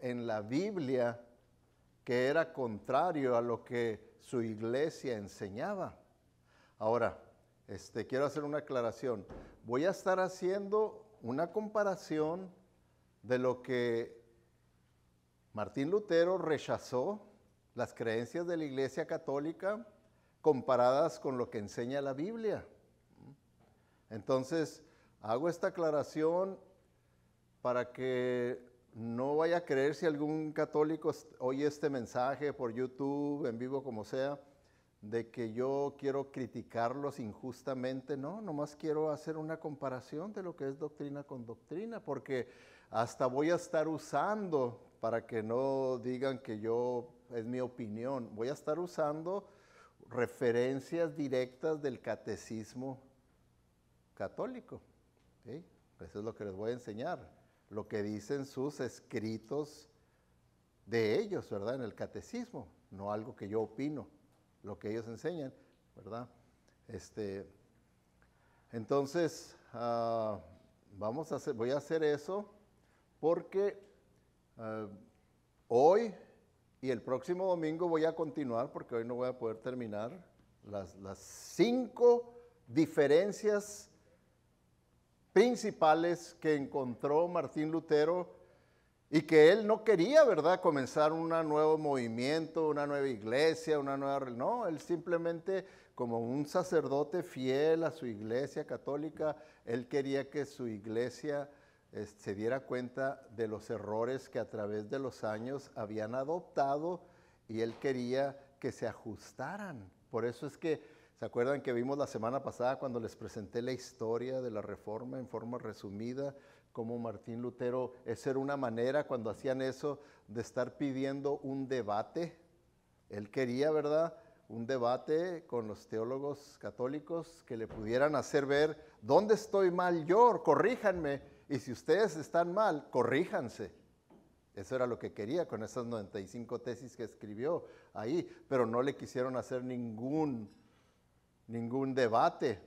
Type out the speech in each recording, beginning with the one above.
en la Biblia que era contrario a lo que su iglesia enseñaba. Ahora, este, quiero hacer una aclaración. Voy a estar haciendo una comparación de lo que Martín Lutero rechazó, las creencias de la Iglesia Católica, comparadas con lo que enseña la Biblia. Entonces, hago esta aclaración para que no vaya a creer si algún católico oye este mensaje por YouTube, en vivo, como sea, de que yo quiero criticarlos injustamente. No, nomás quiero hacer una comparación de lo que es doctrina con doctrina, porque hasta voy a estar usando, para que no digan que yo, es mi opinión, voy a estar usando referencias directas del catecismo católico. Eso es lo que les voy a enseñar lo que dicen sus escritos de ellos, ¿verdad? En el catecismo, no algo que yo opino, lo que ellos enseñan, ¿verdad? Este, entonces, ah, vamos a hacer, voy a hacer eso porque ah, hoy y el próximo domingo voy a continuar porque hoy no voy a poder terminar las, las cinco diferencias principales que encontró Martín Lutero y que él no quería, ¿verdad?, comenzar un nuevo movimiento, una nueva iglesia, una nueva... No, él simplemente, como un sacerdote fiel a su iglesia católica, él quería que su iglesia este, se diera cuenta de los errores que a través de los años habían adoptado y él quería que se ajustaran. Por eso es que ¿Se acuerdan que vimos la semana pasada cuando les presenté la historia de la reforma en forma resumida? Como Martín Lutero, esa era una manera cuando hacían eso de estar pidiendo un debate. Él quería, ¿verdad? Un debate con los teólogos católicos que le pudieran hacer ver dónde estoy mal yo, corríjanme. Y si ustedes están mal, corríjanse. Eso era lo que quería con esas 95 tesis que escribió ahí, pero no le quisieron hacer ningún ningún debate,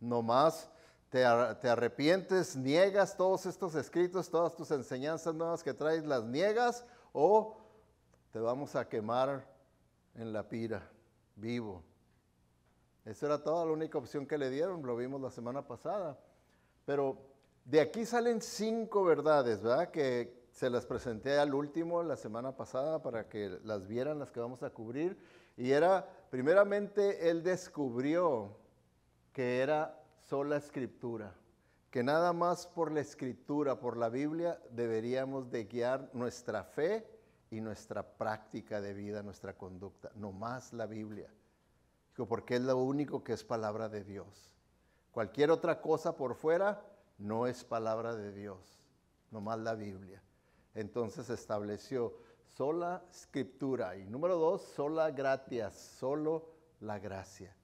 nomás te, te arrepientes, niegas todos estos escritos, todas tus enseñanzas nuevas que traes, las niegas o te vamos a quemar en la pira, vivo. eso era toda la única opción que le dieron, lo vimos la semana pasada. Pero de aquí salen cinco verdades, ¿verdad? Que se las presenté al último la semana pasada para que las vieran, las que vamos a cubrir. Y era Primeramente, él descubrió que era sola escritura, que nada más por la escritura, por la Biblia, deberíamos de guiar nuestra fe y nuestra práctica de vida, nuestra conducta, no más la Biblia, porque es lo único que es palabra de Dios. Cualquier otra cosa por fuera no es palabra de Dios, más la Biblia. Entonces estableció sola escritura. Y número dos, sola gratia, solo la gracia.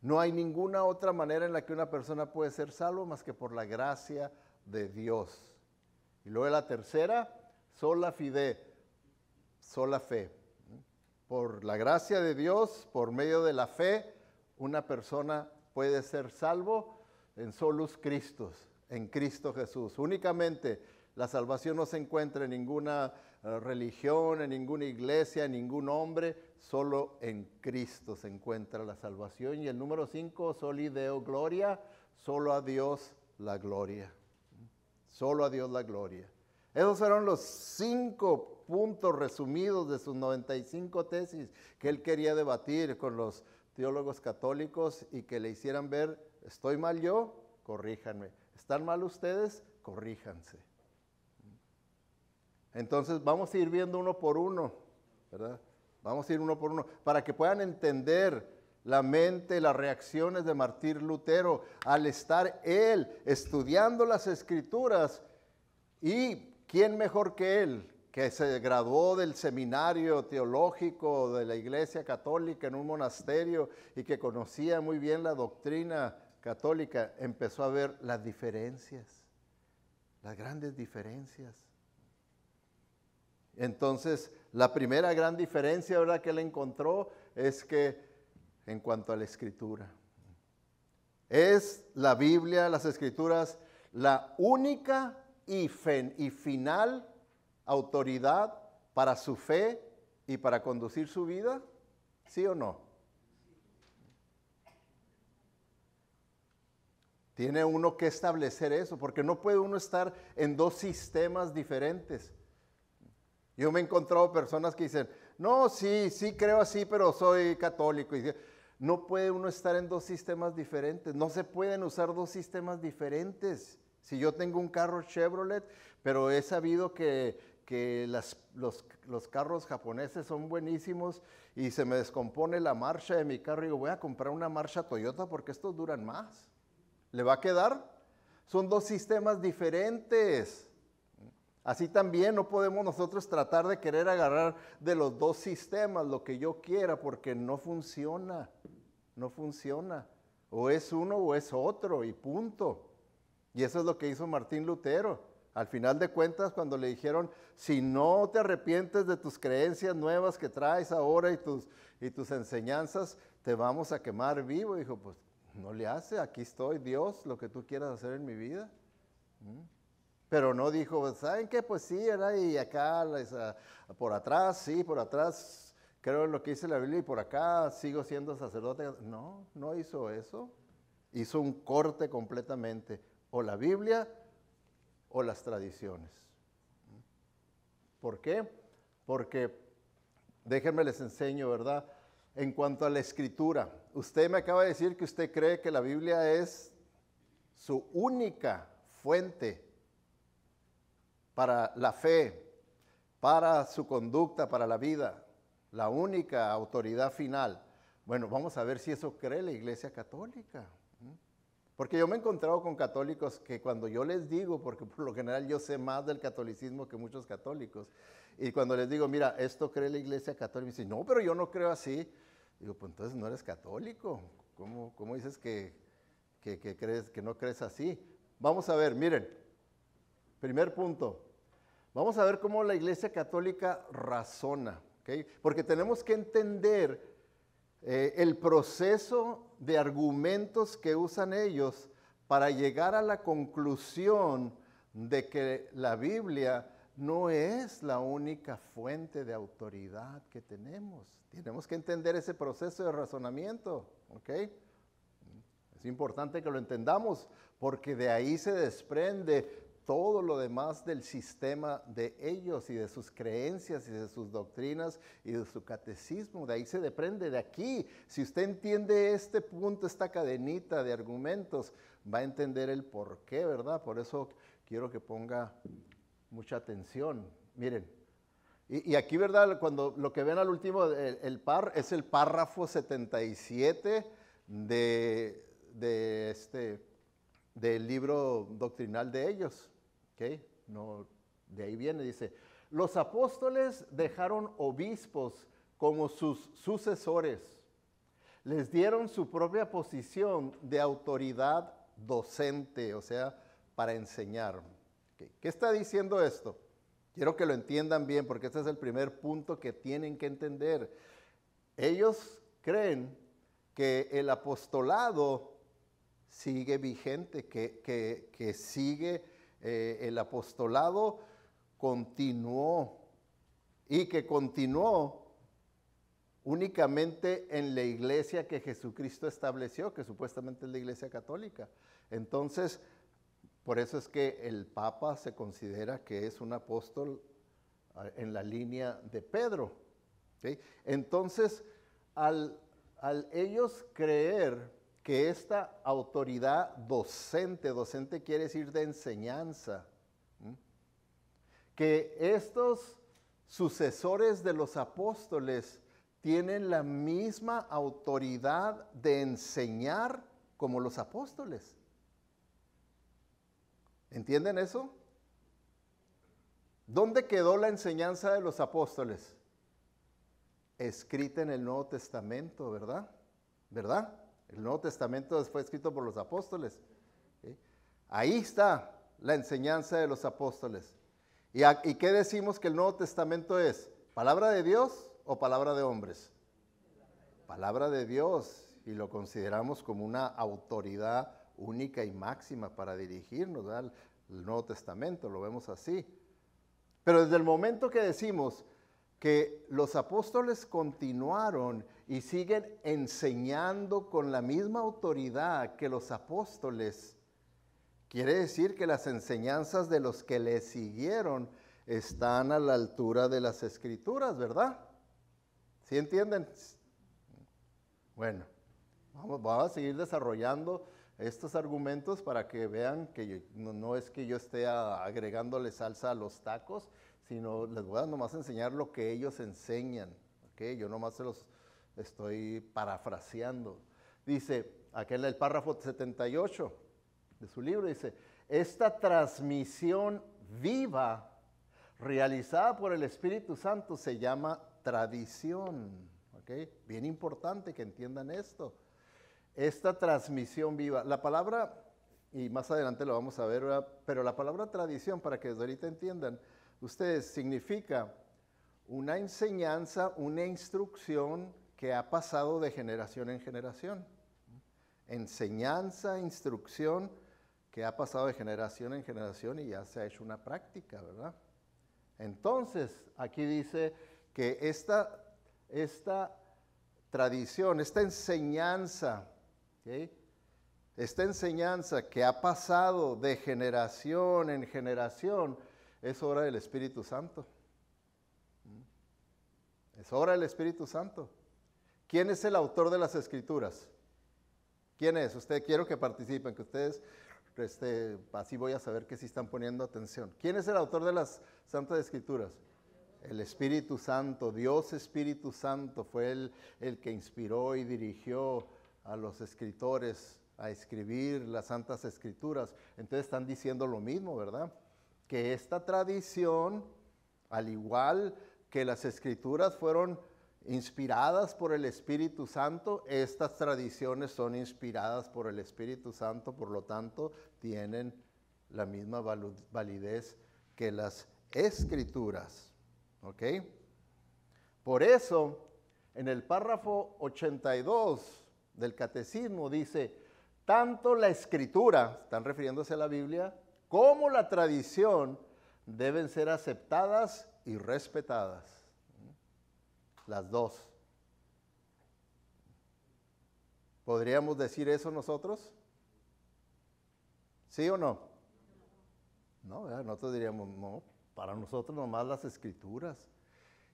No hay ninguna otra manera en la que una persona puede ser salvo más que por la gracia de Dios. Y luego la tercera, sola fide, sola fe. Por la gracia de Dios, por medio de la fe, una persona puede ser salvo en solus Christus, en Cristo Jesús. Únicamente la salvación no se encuentra en ninguna eh, religión, en ninguna iglesia, en ningún hombre, solo en Cristo se encuentra la salvación. Y el número 5, solideo gloria, solo a Dios la gloria. Solo a Dios la gloria. Esos fueron los cinco puntos resumidos de sus 95 tesis que él quería debatir con los teólogos católicos y que le hicieran ver, estoy mal yo, corríjanme. ¿Están mal ustedes? Corríjanse. Entonces vamos a ir viendo uno por uno, ¿verdad? Vamos a ir uno por uno, para que puedan entender la mente, las reacciones de Martín Lutero al estar él estudiando las escrituras. ¿Y quién mejor que él, que se graduó del seminario teológico de la Iglesia Católica en un monasterio y que conocía muy bien la doctrina católica, empezó a ver las diferencias, las grandes diferencias. Entonces, la primera gran diferencia ¿verdad? que él encontró es que en cuanto a la escritura, es la Biblia, las escrituras, la única y final autoridad para su fe y para conducir su vida, ¿sí o no? Tiene uno que establecer eso, porque no puede uno estar en dos sistemas diferentes. Yo me he encontrado personas que dicen, no, sí, sí creo así, pero soy católico. Y no puede uno estar en dos sistemas diferentes, no se pueden usar dos sistemas diferentes. Si yo tengo un carro Chevrolet, pero he sabido que, los, carros japoneses son buenísimos y se me descompone la marcha de mi carro, y digo, voy a comprar una marcha Toyota porque estos duran más. ¿Le va a quedar? Son dos sistemas diferentes. Así también no podemos nosotros tratar de querer agarrar de los dos sistemas lo que yo quiera porque no funciona, no funciona. O es uno o es otro y punto. Y eso es lo que hizo Martín Lutero. Al final de cuentas, cuando le dijeron, si no te arrepientes de tus creencias nuevas que traes ahora y tus, enseñanzas, te vamos a quemar vivo. Dijo, pues no le hace, aquí estoy, Dios, lo que tú quieras hacer en mi vida. ¿Mm? Pero no dijo, pues, ¿saben qué? Pues sí, era y acá, ah, por atrás, sí, por atrás, creo lo que dice la Biblia y por acá sigo siendo sacerdote. No, no hizo eso. Hizo un corte completamente, o la Biblia o las tradiciones. ¿Por qué? Porque, déjenme les enseño, ¿verdad? En cuanto a la escritura, usted me acaba de decir que usted cree que la Biblia es su única fuente para la fe, para su conducta, para la vida, la única autoridad final. Bueno, vamos a ver si eso cree la Iglesia Católica. Porque yo me he encontrado con católicos que cuando yo les digo, porque por lo general yo sé más del catolicismo que muchos católicos, y cuando les digo, mira, esto cree la Iglesia Católica, me dicen, no, pero yo no creo así. Digo, pues entonces no eres católico. ¿Cómo, cómo dices que, crees, que no crees así? Vamos a ver, miren, primer punto, Vamos a ver cómo la Iglesia Católica razona, porque tenemos que entender eh, el proceso de argumentos que usan ellos para llegar a la conclusión de que la Biblia no es la única fuente de autoridad que tenemos. Tenemos que entender ese proceso de razonamiento, ¿ok? Es importante que lo entendamos porque de ahí se desprende todo lo demás del sistema de ellos y de sus creencias y de sus doctrinas y de su catecismo. De ahí se depende, de aquí. Si usted entiende este punto, esta cadenita de argumentos, va a entender el por qué, ¿verdad? Por eso quiero que ponga mucha atención. Miren, y, aquí, ¿verdad? Cuando lo que ven al último, el, par, es el párrafo 77 de, de este, del libro doctrinal de ellos de ahí viene, dice, los apóstoles dejaron obispos como sus sucesores. Les dieron su propia posición de autoridad docente, o sea, para enseñar. ¿Qué está diciendo esto? Quiero que lo entiendan bien porque este es el primer punto que tienen que entender. Ellos creen que el apostolado sigue vigente, que, que sigue eh, el apostolado continuó y que continuó únicamente en la iglesia que Jesucristo estableció, que supuestamente es la iglesia católica. Entonces, por eso es que el Papa se considera que es un apóstol ah, en la línea de Pedro. Entonces, al, al ellos creer que esta autoridad docente, docente quiere decir de enseñanza, que estos sucesores de los apóstoles tienen la misma autoridad de enseñar como los apóstoles. ¿Entienden eso? ¿Dónde quedó la enseñanza de los apóstoles? Escrita en el Nuevo Testamento, ¿verdad? ¿Verdad? El Nuevo Testamento fue escrito por los apóstoles. Ahí está la enseñanza de los apóstoles. ¿Y, ¿Y, qué decimos que el Nuevo Testamento es? ¿Palabra de Dios o palabra de hombres? Palabra de Dios. Y lo consideramos como una autoridad única y máxima para dirigirnos al Nuevo Testamento, lo vemos así. Pero desde el momento que decimos que los apóstoles continuaron y siguen enseñando con la misma autoridad que los apóstoles. Quiere decir que las enseñanzas de los que le siguieron están a la altura de las escrituras, ¿verdad? ¿Sí entienden? Bueno, vamos, vamos a seguir desarrollando estos argumentos para que vean que no, es que yo esté agregándole salsa a los tacos, sino les voy a nomás enseñar lo que ellos enseñan. ¿okay? Yo nomás se los estoy parafraseando. Dice, aquel el párrafo 78 de su libro, dice, esta transmisión viva realizada por el Espíritu Santo se llama tradición. Bien importante que entiendan esto. Esta transmisión viva. La palabra, y más adelante lo vamos a ver, pero la palabra tradición, para que desde ahorita entiendan, ustedes significa una enseñanza, una instrucción que ha pasado de generación en generación. Enseñanza, instrucción, que ha pasado de generación en generación y ya se ha hecho una práctica, ¿verdad? Entonces, aquí dice que esta, esta tradición, esta enseñanza, esta enseñanza que ha pasado de generación en generación, es obra del Espíritu Santo. ¿Mm? Es obra del Espíritu Santo. ¿Quién es el autor de las escrituras? ¿Quién es? Usted quiero que participen, que ustedes, este, así voy a saber que sí están poniendo atención. ¿Quién es el autor de las Santas Escrituras? El Espíritu Santo, Dios Espíritu Santo fue el, el que inspiró y dirigió a los escritores a escribir las Santas Escrituras. Entonces están diciendo lo mismo, ¿verdad? Que esta tradición, al igual que las Escrituras fueron inspiradas por el Espíritu Santo. Estas tradiciones son inspiradas por el Espíritu Santo, por lo tanto, tienen la misma validez que las escrituras. Por eso, en el párrafo 82 del Catecismo dice, tanto la escritura, están refiriéndose a la Biblia, como la tradición deben ser aceptadas y respetadas las dos. ¿Podríamos decir eso nosotros? ¿Sí o no? No, nosotros diríamos, no, para nosotros nomás las escrituras.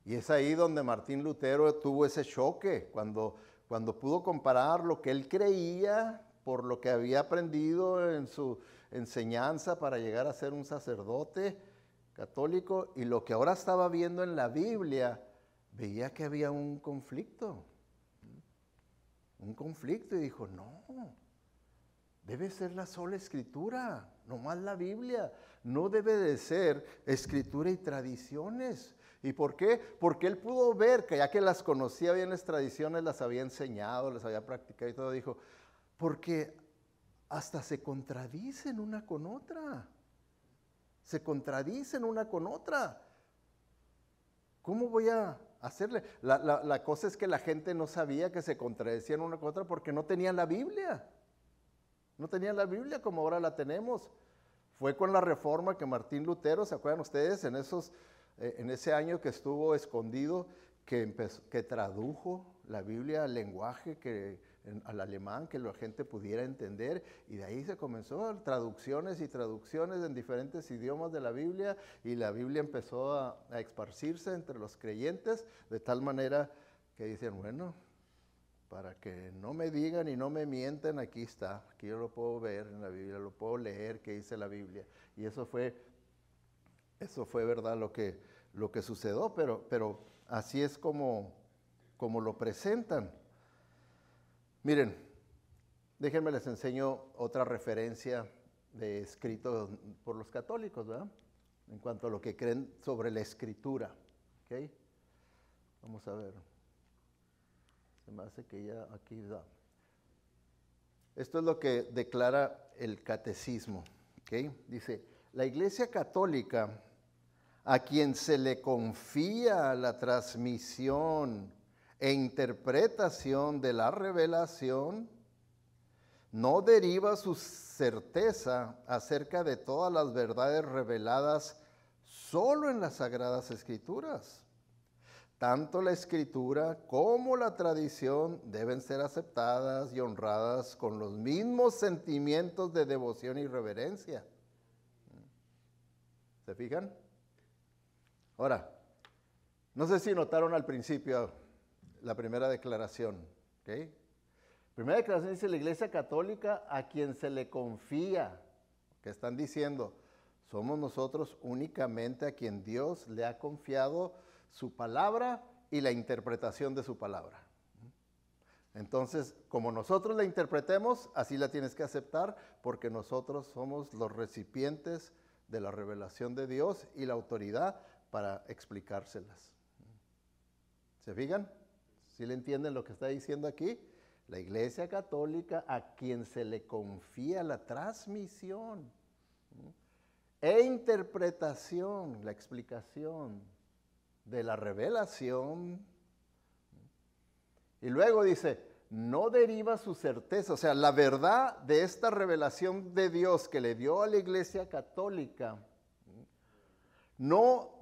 Y es ahí donde Martín Lutero tuvo ese choque, cuando, cuando pudo comparar lo que él creía por lo que había aprendido en su enseñanza para llegar a ser un sacerdote católico y lo que ahora estaba viendo en la Biblia veía que había un conflicto, un conflicto y dijo, no, debe ser la sola escritura, nomás la Biblia, no debe de ser escritura y tradiciones. ¿Y por qué? Porque él pudo ver que ya que las conocía bien las tradiciones, las había enseñado, las había practicado y todo, dijo, porque hasta se contradicen una con otra. Se contradicen una con otra. ¿Cómo voy a hacerle. La, cosa es que la gente no sabía que se contradecían una con otra porque no tenían la Biblia. No tenían la Biblia como ahora la tenemos. Fue con la reforma que Martín Lutero, ¿se acuerdan ustedes? En, esos, eh, en ese año que estuvo escondido, que, que tradujo la Biblia al lenguaje que, al alemán que la gente pudiera entender y de ahí se comenzó traducciones y traducciones en diferentes idiomas de la Biblia y la Biblia empezó a, a esparcirse entre los creyentes de tal manera que dicen, bueno, para que no me digan y no me mientan, aquí está, aquí yo lo puedo ver en la Biblia, lo puedo leer que dice la Biblia. Y eso fue, eso fue verdad lo que, lo que sucedió, pero, pero así es como, como lo presentan. Miren, déjenme les enseño otra referencia de escrito por los católicos, ¿verdad? En cuanto a lo que creen sobre la escritura. ¿ok? Vamos a ver. Se me hace que ya aquí da. Esto es lo que declara el catecismo. ¿ok? Dice, la Iglesia Católica, a quien se le confía la transmisión, e interpretación de la revelación no deriva su certeza acerca de todas las verdades reveladas solo en las sagradas escrituras. Tanto la escritura como la tradición deben ser aceptadas y honradas con los mismos sentimientos de devoción y reverencia. ¿Se fijan? Ahora, no sé si notaron al principio la primera declaración. Primera declaración dice la Iglesia Católica a quien se le confía, que están diciendo, somos nosotros únicamente a quien Dios le ha confiado su palabra y la interpretación de su palabra. Entonces, como nosotros la interpretemos, así la tienes que aceptar, porque nosotros somos los recipientes de la revelación de Dios y la autoridad para explicárselas. ¿Se fijan? ¿Sí le entienden lo que está diciendo aquí? La Iglesia Católica a quien se le confía la transmisión e interpretación, la explicación de la revelación. Y luego dice, no deriva su certeza, o sea, la verdad de esta revelación de Dios que le dio a la Iglesia Católica no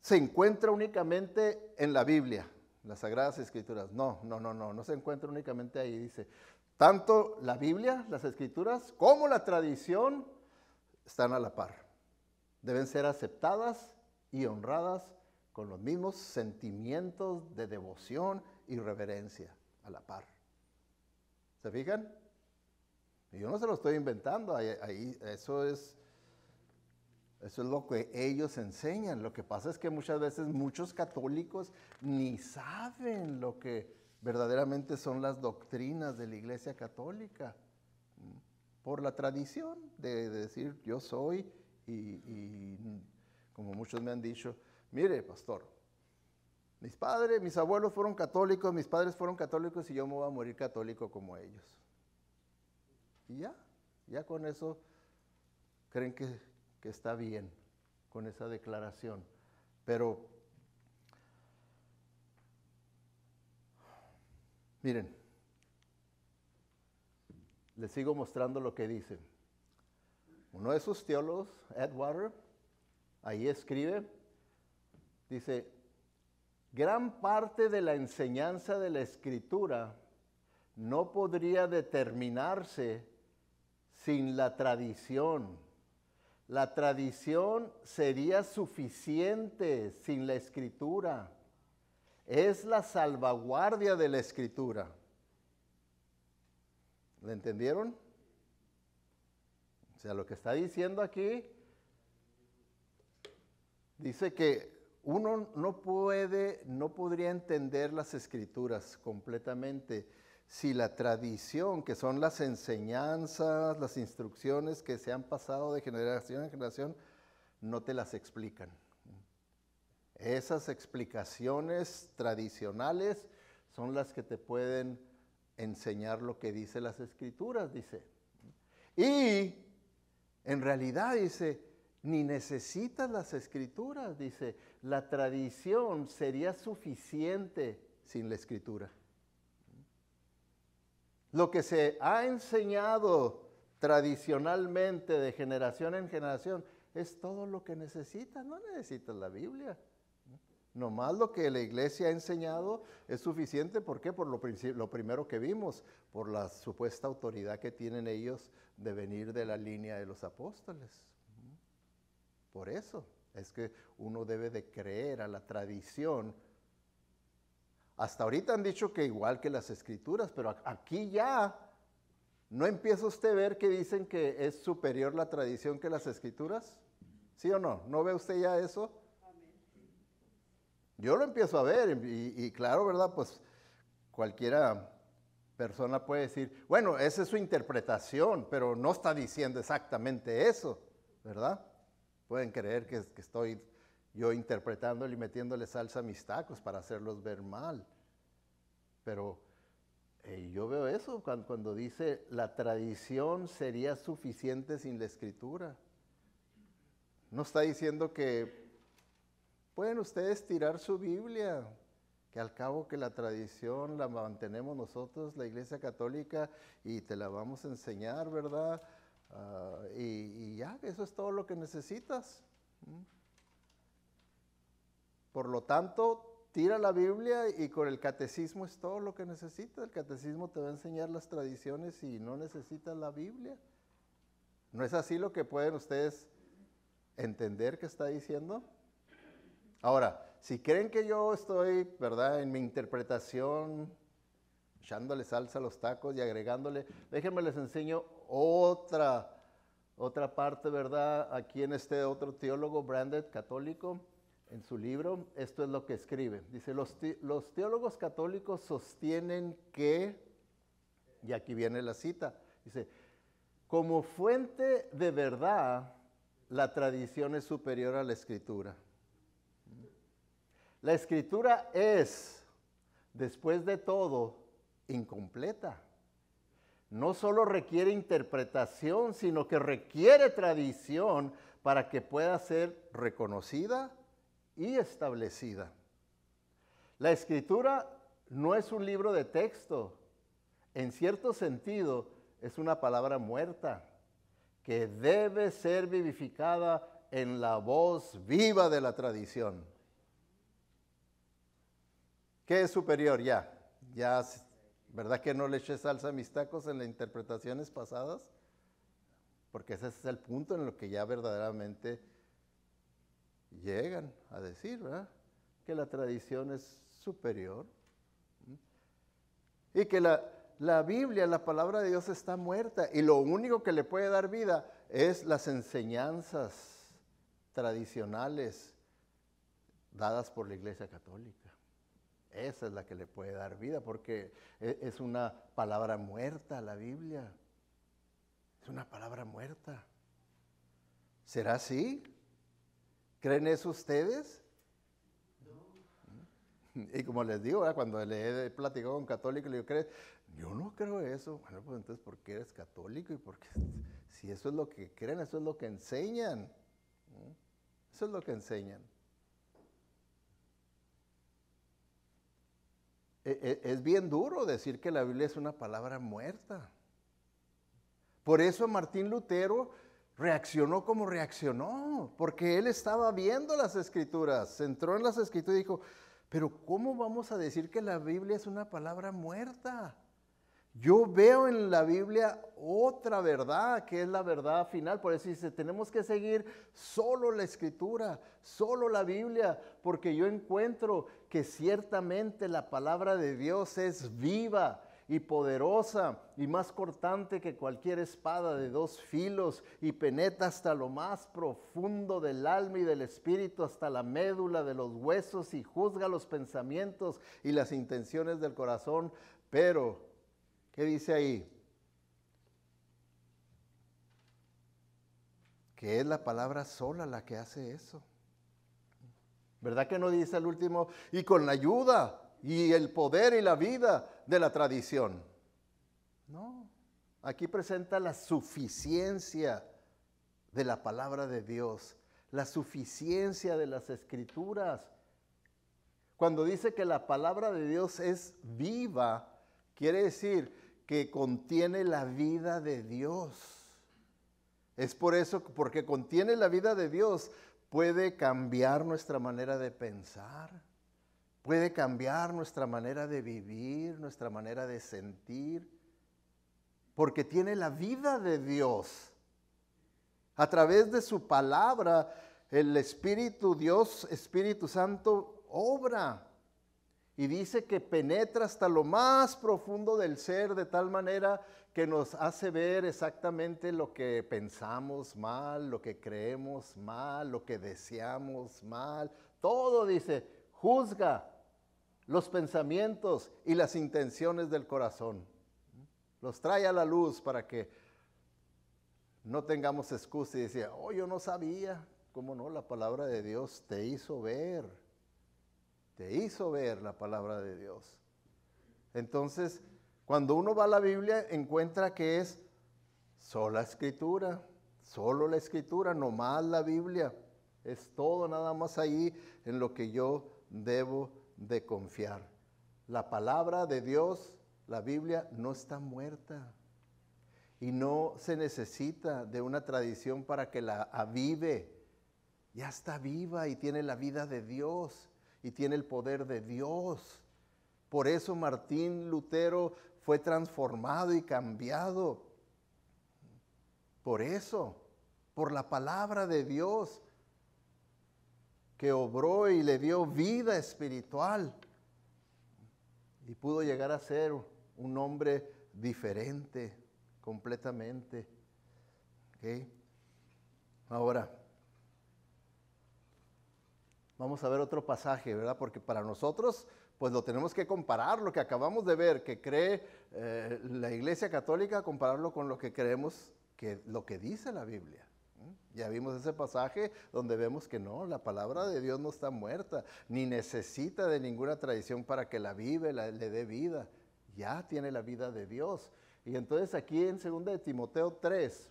se encuentra únicamente en la Biblia las Sagradas Escrituras. No, no, no, no, no se encuentra únicamente ahí. Dice, tanto la Biblia, las Escrituras, como la tradición están a la par. Deben ser aceptadas y honradas con los mismos sentimientos de devoción y reverencia a la par. ¿Se fijan? yo no se lo estoy inventando, ahí, eso es eso es lo que ellos enseñan. Lo que pasa es que muchas veces muchos católicos ni saben lo que verdaderamente son las doctrinas de la Iglesia Católica mm, por la tradición de, decir yo soy y, y, como muchos me han dicho, mire pastor, mis padres, mis abuelos fueron católicos, mis padres fueron católicos y yo me voy a morir católico como ellos. Y ya, ya con eso creen que que está bien con esa declaración, pero miren, les sigo mostrando lo que dice. Uno de sus teólogos, Edward, ahí escribe, dice, gran parte de la enseñanza de la escritura no podría determinarse sin la tradición la tradición sería suficiente sin la escritura. Es la salvaguardia de la escritura. ¿Le entendieron? O sea, lo que está diciendo aquí dice que uno no puede, no podría entender las escrituras completamente si la tradición, que son las enseñanzas, las instrucciones que se han pasado de generación en generación, no te las explican. Esas explicaciones tradicionales son las que te pueden enseñar lo que dice las escrituras, dice. Y en realidad dice, ni necesitas las escrituras, dice, la tradición sería suficiente sin la escritura lo que se ha enseñado tradicionalmente de generación en generación, es todo lo que necesitas, no necesitas la Biblia. Nomás lo que la iglesia ha enseñado es suficiente. ¿Por qué? Por lo, lo, primero que vimos, por la supuesta autoridad que tienen ellos de venir de la línea de los apóstoles. Por eso es que uno debe de creer a la tradición hasta ahorita han dicho que igual que las escrituras, pero aquí ya no empieza usted a ver que dicen que es superior la tradición que las escrituras. ¿Sí o no? ¿No ve usted ya eso? Yo lo empiezo a ver y, claro, ¿verdad? Pues cualquiera persona puede decir, bueno, esa es su interpretación, pero no está diciendo exactamente eso, ¿verdad? Pueden creer que estoy yo interpretándole y metiéndole salsa a mis tacos para hacerlos ver mal. Pero yo veo eso cuando, dice la tradición sería suficiente sin la escritura. No está diciendo que pueden ustedes tirar su Biblia, que al cabo que la tradición la mantenemos nosotros, la Iglesia Católica, y te la vamos a enseñar, ¿verdad? Ah, y, ya, eso es todo lo que necesitas. ¿Mm? Por lo tanto, tira la Biblia y con el catecismo es todo lo que necesitas. El catecismo te va a enseñar las tradiciones y no necesitas la Biblia. ¿No es así lo que pueden ustedes entender que está diciendo? Ahora, si creen que yo estoy, ¿verdad?, en mi interpretación, echándole salsa a los tacos y agregándole, déjenme les enseño otra, otra parte, ¿verdad?, aquí en este otro teólogo, Branded, católico, en su libro, esto es lo que escribe. Dice, los, teólogos católicos sostienen que, y aquí viene la cita, dice, como fuente de verdad, la tradición es superior a la escritura. La escritura es, después de todo, incompleta. No solo requiere interpretación, sino que requiere tradición para que pueda ser reconocida y establecida. La escritura no es un libro de texto. En cierto sentido, es una palabra muerta que debe ser vivificada en la voz viva de la tradición. ¿Qué es superior ya? Ya, ¿verdad que no le eché salsa a mis tacos en las interpretaciones pasadas? Porque ese es el punto en lo que ya verdaderamente llegan a decir que la tradición es superior y que la, la Biblia, la palabra de Dios está muerta y lo único que le puede dar vida es las enseñanzas tradicionales dadas por la Iglesia Católica. Esa es la que le puede dar vida porque e, es una palabra muerta la Biblia. Es una palabra muerta. ¿Será así? ¿Creen eso ustedes? Y como les digo, cuando le he platicado con católico, le digo, ¿crees? Yo no creo eso. Bueno, pues entonces, ¿por qué eres católico? Y porque si eso es lo que creen, eso es lo que enseñan. Eso es lo que enseñan. E, e, es bien duro decir que la Biblia es una palabra muerta. Por eso Martín Lutero reaccionó como reaccionó, porque él estaba viendo las escrituras, se entró en las escrituras y dijo, pero ¿cómo vamos a decir que la Biblia es una palabra muerta? Yo veo en la Biblia otra verdad, que es la verdad final. Por eso dice, tenemos que seguir solo la escritura, solo la Biblia, porque yo encuentro que ciertamente la palabra de Dios es viva y poderosa y más cortante que cualquier espada de dos filos y penetra hasta lo más profundo del alma y del espíritu, hasta la médula de los huesos y juzga los pensamientos y las intenciones del corazón. Pero, ¿qué dice ahí? Que es la palabra sola la que hace eso. ¿Verdad que no dice el último? Y con la ayuda y el poder y la vida de la tradición. No, aquí presenta la suficiencia de la palabra de Dios, la suficiencia de las escrituras. Cuando dice que la palabra de Dios es viva, quiere decir que contiene la vida de Dios. Es por eso, porque contiene la vida de Dios, puede cambiar nuestra manera de pensar Puede cambiar nuestra manera de vivir, nuestra manera de sentir, porque tiene la vida de Dios. A través de su palabra, el Espíritu Dios, Espíritu Santo, obra. Y dice que penetra hasta lo más profundo del ser de tal manera que nos hace ver exactamente lo que pensamos mal, lo que creemos mal, lo que deseamos mal. Todo dice, juzga los pensamientos y las intenciones del corazón. Los trae a la luz para que no tengamos excusa y decir, oh, yo no sabía. ¿Cómo no? La palabra de Dios te hizo ver. Te hizo ver la palabra de Dios. Entonces, cuando uno va a la Biblia, encuentra que es sola escritura, solo la escritura, no más la Biblia. Es todo nada más ahí en lo que yo debo de confiar. La palabra de Dios, la Biblia, no está muerta. Y no se necesita de una tradición para que la avive. Ya está viva y tiene la vida de Dios y tiene el poder de Dios. Por eso Martín Lutero fue transformado y cambiado. Por eso, por la palabra de Dios que obró y le dio vida espiritual y pudo llegar a ser un hombre diferente completamente. Ahora, vamos a ver otro pasaje, ¿verdad? Porque para nosotros, pues lo tenemos que comparar, lo que acabamos de ver, que cree eh, la Iglesia Católica, compararlo con lo que creemos que lo que dice la Biblia. Ya vimos ese pasaje donde vemos que no, la palabra de Dios no está muerta, ni necesita de ninguna tradición para que la vive, le dé vida. Ya tiene la vida de Dios. Y entonces aquí en 2 de Timoteo 3,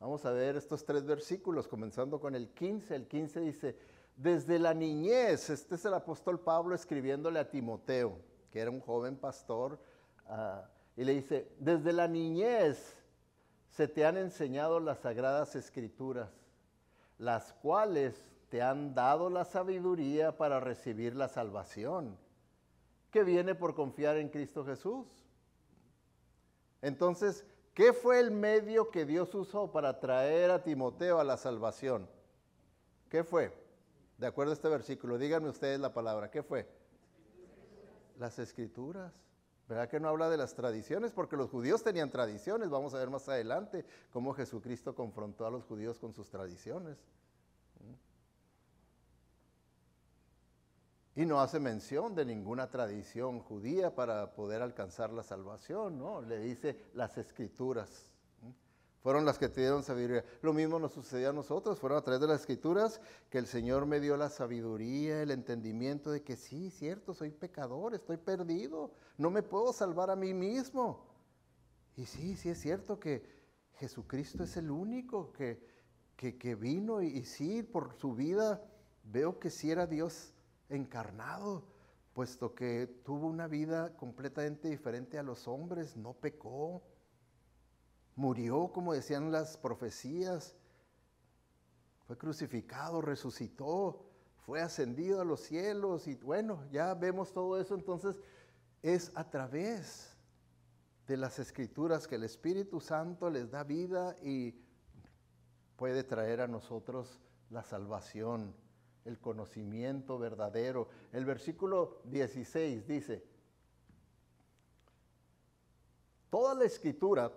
vamos a ver estos tres versículos, comenzando con el 15. El 15 dice, desde la niñez, este es el apóstol Pablo escribiéndole a Timoteo, que era un joven pastor, ah, y le dice, desde la niñez se te han enseñado las sagradas escrituras, las cuales te han dado la sabiduría para recibir la salvación, que viene por confiar en Cristo Jesús. Entonces, ¿qué fue el medio que Dios usó para traer a Timoteo a la salvación? ¿Qué fue? De acuerdo a este versículo, díganme ustedes la palabra, ¿qué fue? Las escrituras. Las escrituras. ¿Verdad que no habla de las tradiciones? Porque los judíos tenían tradiciones. Vamos a ver más adelante cómo Jesucristo confrontó a los judíos con sus tradiciones. Y no hace mención de ninguna tradición judía para poder alcanzar la salvación, ¿no? Le dice las escrituras. Fueron las que te dieron sabiduría. Lo mismo nos sucedió a nosotros. Fueron a través de las escrituras que el Señor me dio la sabiduría, el entendimiento de que sí, cierto, soy pecador, estoy perdido. No me puedo salvar a mí mismo. Y sí, sí es cierto que Jesucristo es el único que, que, vino y, y sí, por su vida veo que sí era Dios encarnado puesto que tuvo una vida completamente diferente a los hombres, no pecó, murió como decían las profecías, fue crucificado, resucitó, fue ascendido a los cielos y bueno, ya vemos todo eso, entonces es a través de las escrituras que el Espíritu Santo les da vida y puede traer a nosotros la salvación, el conocimiento verdadero. El versículo 16 dice, toda la escritura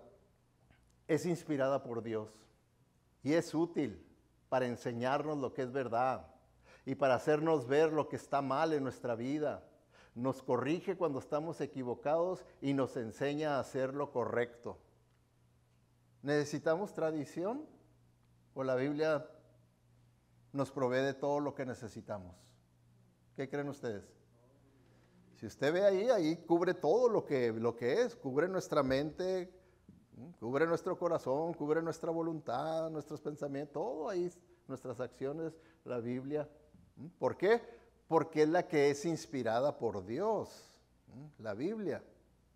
es inspirada por Dios y es útil para enseñarnos lo que es verdad y para hacernos ver lo que está mal en nuestra vida. Nos corrige cuando estamos equivocados y nos enseña a hacer lo correcto. ¿Necesitamos tradición? ¿O la Biblia nos provee de todo lo que necesitamos? ¿Qué creen ustedes? Si usted ve ahí, ahí cubre todo lo que, lo que es, cubre nuestra mente, Mm, cubre nuestro corazón, cubre nuestra voluntad, nuestros pensamientos, todo ahí, nuestras acciones, la Biblia. Mm, ¿Por qué? Porque es la que es inspirada por Dios, mm, la Biblia.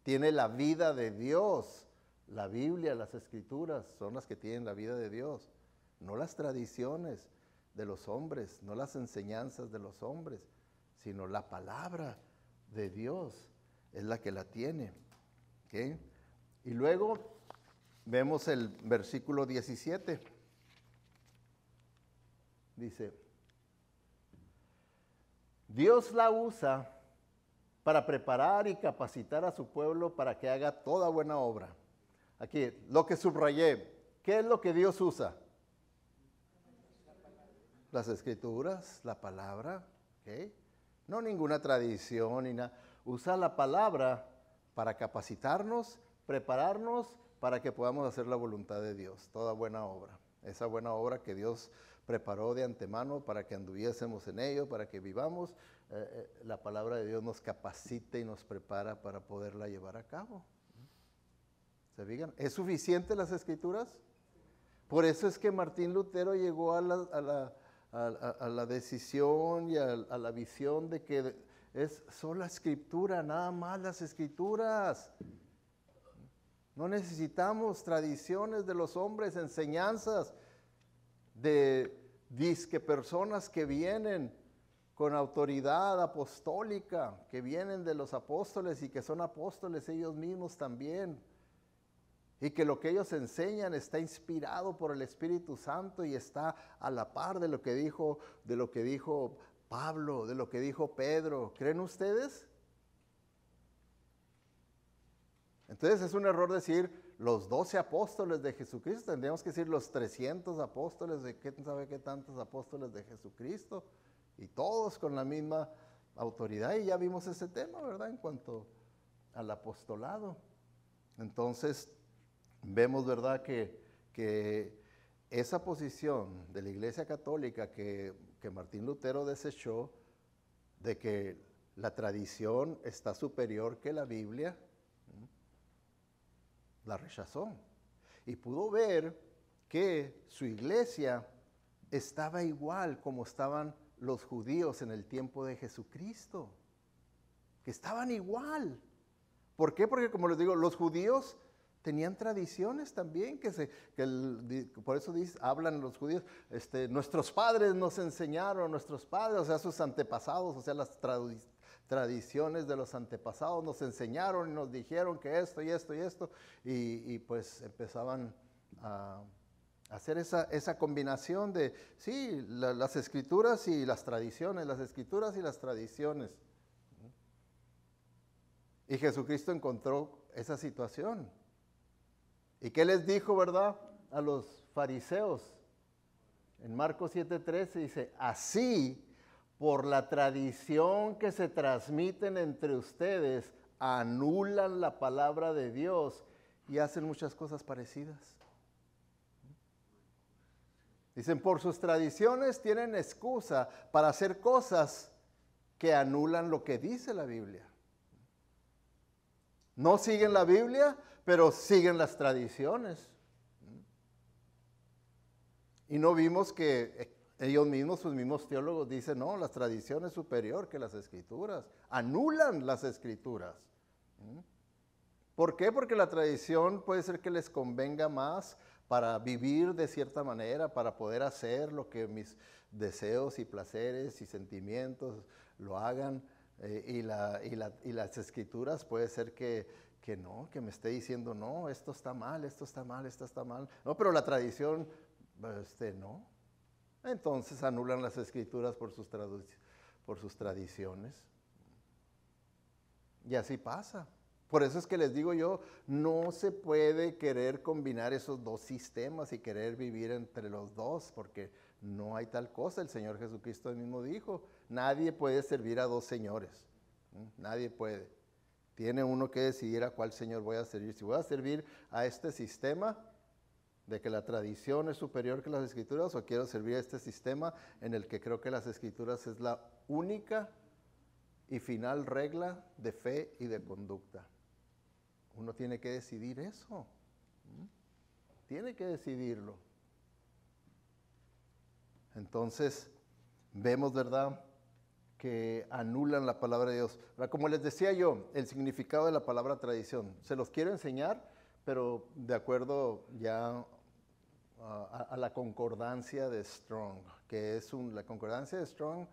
Tiene la vida de Dios. La Biblia, las escrituras son las que tienen la vida de Dios, no las tradiciones de los hombres, no las enseñanzas de los hombres, sino la palabra de Dios es la que la tiene. Y luego Vemos el versículo 17. Dice, Dios la usa para preparar y capacitar a su pueblo para que haga toda buena obra. Aquí, lo que subrayé, ¿qué es lo que Dios usa? Las escrituras, la palabra, ¿okay? no ninguna tradición ni nada. Usa la palabra para capacitarnos, prepararnos para que podamos hacer la voluntad de Dios, toda buena obra, esa buena obra que Dios preparó de antemano para que anduviésemos en ello, para que vivamos. Eh, eh, la palabra de Dios nos capacita y nos prepara para poderla llevar a cabo. ¿Se fijan? ¿Es suficiente las escrituras? Por eso es que Martín Lutero llegó a la, a la, la decisión y a, la visión de que es sola escritura, nada más las escrituras. No necesitamos tradiciones de los hombres, enseñanzas de disque personas que vienen con autoridad apostólica, que vienen de los apóstoles y que son apóstoles ellos mismos también. Y que lo que ellos enseñan está inspirado por el Espíritu Santo y está a la par de lo que dijo, de lo que dijo Pablo, de lo que dijo Pedro. ¿Creen ustedes? Entonces es un error decir los 12 apóstoles de Jesucristo, tendríamos que decir los 300 apóstoles de quién sabe qué tantos apóstoles de Jesucristo, y todos con la misma autoridad, y ya vimos ese tema, ¿verdad? En cuanto al apostolado. Entonces, vemos, ¿verdad?, que, que esa posición de la Iglesia Católica que Martín Lutero desechó, de que la tradición está superior que la Biblia, la rechazó. Y pudo ver que su iglesia estaba igual como estaban los judíos en el tiempo de Jesucristo. Que estaban igual. ¿Por qué? Porque como les digo, los judíos tenían tradiciones también, que, se, que por eso dice, hablan los judíos, este, nuestros padres nos enseñaron, nuestros padres, o sea, sus antepasados, o sea, las tradiciones tradiciones de los antepasados nos enseñaron y nos dijeron que esto y esto y esto, y, pues empezaban a hacer esa, combinación de, sí, las escrituras y las tradiciones, las escrituras y las tradiciones. Y Jesucristo encontró esa situación. ¿Y qué les dijo, verdad, a los fariseos? En Marcos 7:13 dice, así por la tradición que se transmiten entre ustedes, anulan la palabra de Dios y hacen muchas cosas parecidas. Dicen, por sus tradiciones tienen excusa para hacer cosas que anulan lo que dice la Biblia. No siguen la Biblia, pero siguen las tradiciones. Y no vimos que ellos mismos, sus mismos teólogos dicen, no, las es superior que las escrituras, anulan las escrituras. ¿Mm? ¿Por qué? Porque la tradición puede ser que les convenga más para vivir de cierta manera, para poder hacer lo que mis deseos y placeres y sentimientos lo hagan. Eh, y, y, las escrituras puede ser que, que no, que me esté diciendo, no, esto está mal, esto está mal, esto está mal. No, pero la tradición, este, no, entonces anulan las escrituras por sus, tradiciones. Y así pasa. Por eso es que les digo yo, no se puede querer combinar esos dos sistemas y querer vivir entre los dos, porque no hay tal cosa. El Señor Jesucristo mismo dijo, nadie puede servir a dos señores. Nadie puede. Tiene uno que decidir a cuál Señor voy a servir. Si voy a servir a este sistema, de que la tradición es superior que las escrituras o quiero servir a este sistema en el que creo que las escrituras es la única y final regla de fe y de conducta. Uno tiene que decidir eso. ¿Mm? Tiene que decidirlo. Entonces, vemos, ¿verdad? que anulan la palabra de Dios. como les decía yo, el significado de la palabra tradición, se los quiero enseñar, pero de acuerdo ya a, la concordancia de Strong, que es un, la concordancia de Strong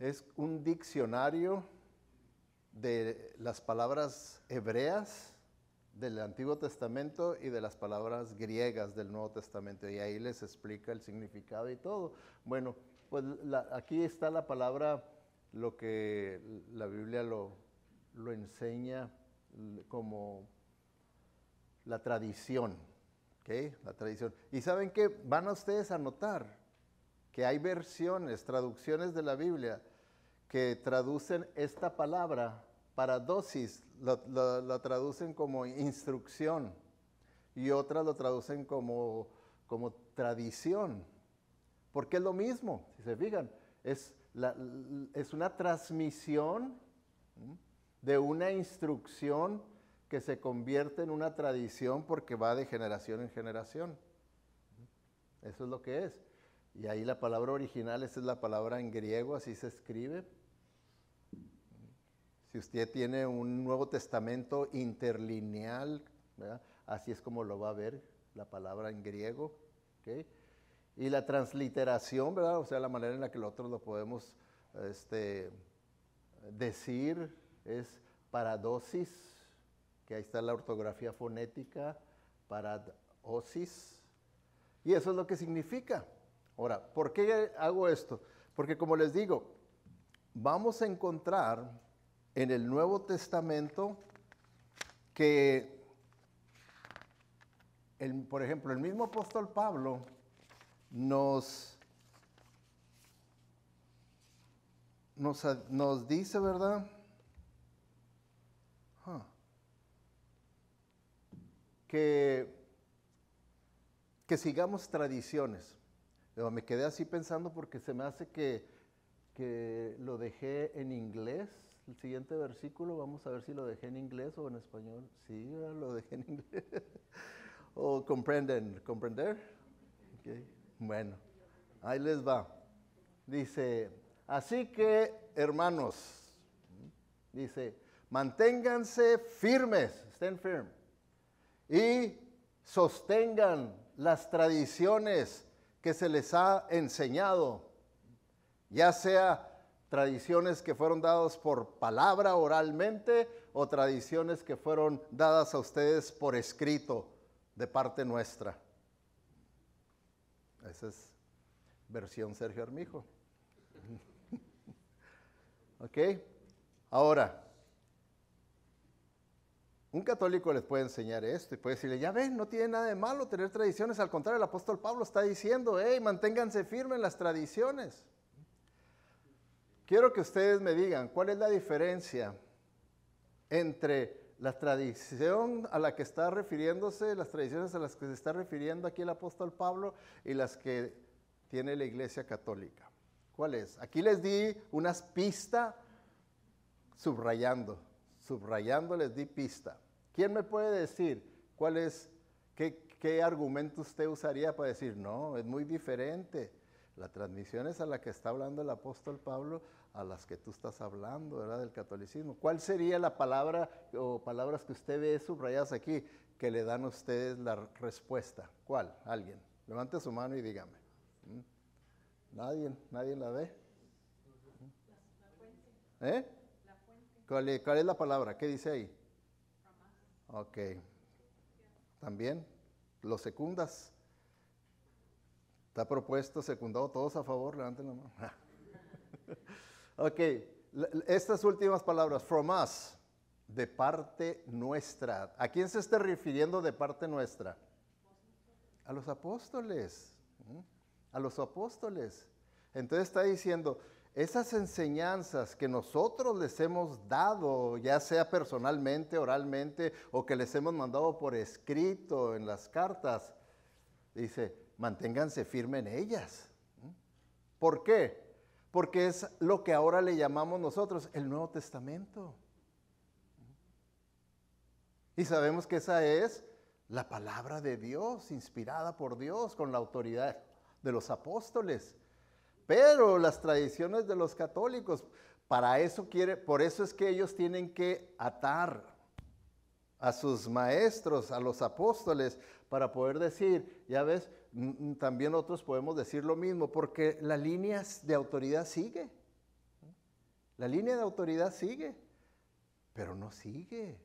es un diccionario de las palabras hebreas del Antiguo Testamento y de las palabras griegas del Nuevo Testamento. Y ahí les explica el significado y todo. Bueno, pues aquí está la palabra, lo que la Biblia lo, lo enseña como la tradición. ¿ok? La tradición. Y saben que van a ustedes a notar que hay versiones, traducciones de la Biblia que traducen esta palabra para dosis, la, traducen como instrucción y otras lo traducen como, como tradición, porque es lo mismo, si se fijan, es, la, es una transmisión de una instrucción que se convierte en una tradición porque va de generación en generación. Eso es lo que es. Y ahí la palabra original, esa es la palabra en griego, así se escribe. Si usted tiene un Nuevo Testamento interlineal, así es como lo va a ver la palabra en griego. Y la transliteración, o sea, la manera en la que nosotros lo podemos este, decir es paradosis que ahí está la ortografía fonética para osis. Y eso es lo que significa. Ahora, ¿por qué hago esto? Porque como les digo, vamos a encontrar en el Nuevo Testamento que, por ejemplo, el mismo apóstol Pablo nos, nos dice, ¿verdad? que, sigamos tradiciones. me quedé así pensando porque se me hace que, lo dejé en inglés. El siguiente versículo, vamos a ver si lo dejé en inglés o en español. Sí, lo dejé en inglés. ¿O comprenden? ¿Comprender? Bueno, ahí les va. Dice, así que hermanos, dice, manténganse firmes, estén firmes y sostengan las tradiciones que se les ha enseñado, ya sea tradiciones que fueron dadas por palabra oralmente o tradiciones que fueron dadas a ustedes por escrito de parte nuestra. Esa es versión Sergio Armijo. ¿Ok? Ahora, un católico les puede enseñar esto y puede decirle, ya ven, no tiene nada de malo tener tradiciones. Al contrario, el apóstol Pablo está diciendo, hey, manténganse firmes en las tradiciones. Quiero que ustedes me digan cuál es la diferencia entre la tradición a la que está refiriéndose, las tradiciones a las que se está refiriendo aquí el apóstol Pablo y las que tiene la iglesia católica. ¿Cuál es? Aquí les di unas pistas subrayando, subrayando les di pista. ¿Quién me puede decir cuál es, qué, qué argumento usted usaría para decir, no, es muy diferente? La transmisión es a la que está hablando el apóstol Pablo, a las que tú estás hablando, ¿verdad? Del catolicismo. ¿Cuál sería la palabra o palabras que usted ve subrayadas aquí que le dan a ustedes la respuesta? ¿Cuál? Alguien. Levante su mano y dígame. ¿Mm? Nadie, nadie la ve. ¿Eh? ¿Cuál es, ¿Cuál es la palabra? ¿Qué dice ahí? Ok. ¿También? los secundas? Está propuesto, secundado, todos a favor, levanten la mano. ok, estas últimas palabras, from us, de parte nuestra. ¿A quién se está refiriendo de parte nuestra? A los apóstoles. ¿Mm? A los apóstoles. Entonces está diciendo, esas enseñanzas que nosotros les hemos dado, ya sea personalmente, oralmente, o que les hemos mandado por escrito en las cartas, dice, manténganse firmes en ellas. ¿Por qué? Porque es lo que ahora le llamamos nosotros el Nuevo Testamento. Y sabemos que esa es la palabra de Dios, inspirada por Dios, con la autoridad de los apóstoles pero las tradiciones de los católicos, para eso quiere, por eso es que ellos tienen que atar a sus maestros, a los apóstoles, para poder decir, ya ves, también otros podemos decir lo mismo, porque la línea de autoridad sigue, la línea de autoridad sigue, pero no sigue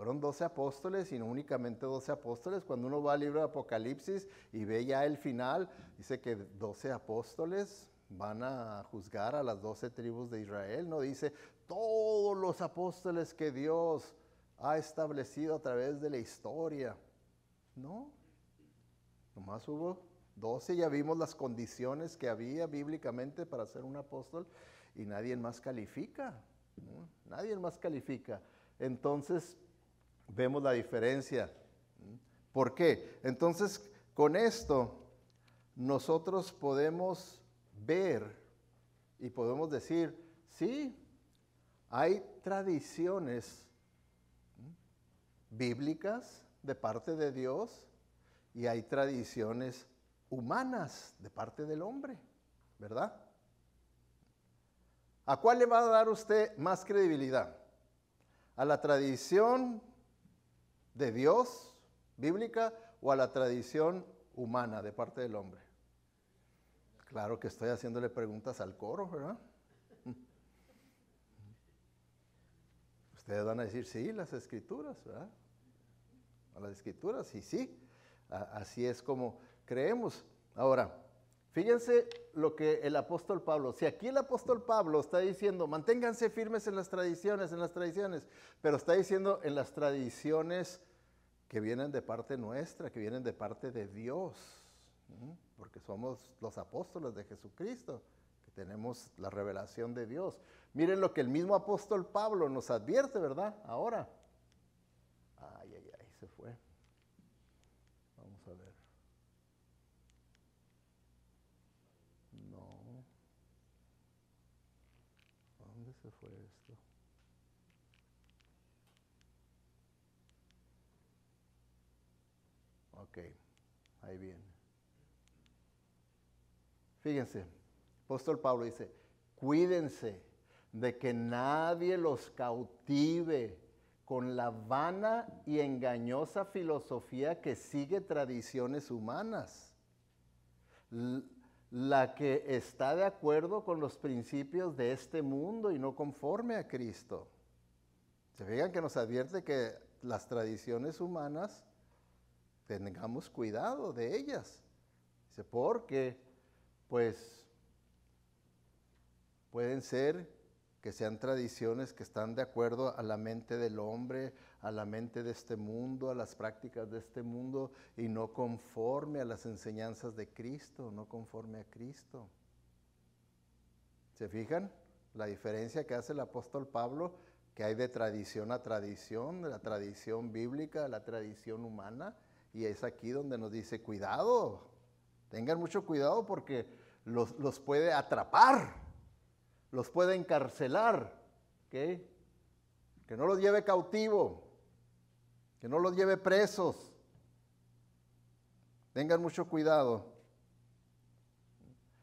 fueron 12 apóstoles y no únicamente 12 apóstoles. Cuando uno va al libro de Apocalipsis y ve ya el final, dice que 12 apóstoles van a juzgar a las 12 tribus de Israel. No dice todos los apóstoles que Dios ha establecido a través de la historia. No, nomás hubo 12, ya vimos las condiciones que había bíblicamente para ser un apóstol y nadie más califica. Nadie más califica. Entonces, vemos la diferencia. ¿Por qué? Entonces, con esto, nosotros podemos ver y podemos decir, sí, hay tradiciones bíblicas de parte de Dios y hay tradiciones humanas de parte del hombre, ¿verdad? ¿A cuál le va a dar usted más credibilidad? ¿A la tradición de Dios bíblica o a la tradición humana de parte del hombre? Claro que estoy haciéndole preguntas al coro, ¿verdad? Ustedes van a decir, sí, las escrituras, ¿verdad? A las escrituras, y sí, así es como creemos. Ahora, fíjense lo que el apóstol Pablo, si aquí el apóstol Pablo está diciendo, manténganse firmes en las tradiciones, en las tradiciones, pero está diciendo en las tradiciones que vienen de parte nuestra, que vienen de parte de Dios, porque somos los apóstoles de Jesucristo, que tenemos la revelación de Dios. Miren lo que el mismo apóstol Pablo nos advierte, ¿verdad? Ahora, Ahí Fíjense, apóstol Pablo dice, cuídense de que nadie los cautive con la vana y engañosa filosofía que sigue tradiciones humanas, la que está de acuerdo con los principios de este mundo y no conforme a Cristo. Se fijan que nos advierte que las tradiciones humanas tengamos cuidado de ellas. Dice, porque pues pueden ser que sean tradiciones que están de acuerdo a la mente del hombre, a la mente de este mundo, a las prácticas de este mundo y no conforme a las enseñanzas de Cristo, no conforme a Cristo. ¿Se fijan la diferencia que hace el apóstol Pablo? Que hay de tradición a tradición, de la tradición bíblica a la tradición humana y es aquí donde nos dice, cuidado, tengan mucho cuidado porque los, puede atrapar, los puede encarcelar, que no los lleve cautivo, que no los lleve presos. Tengan mucho cuidado.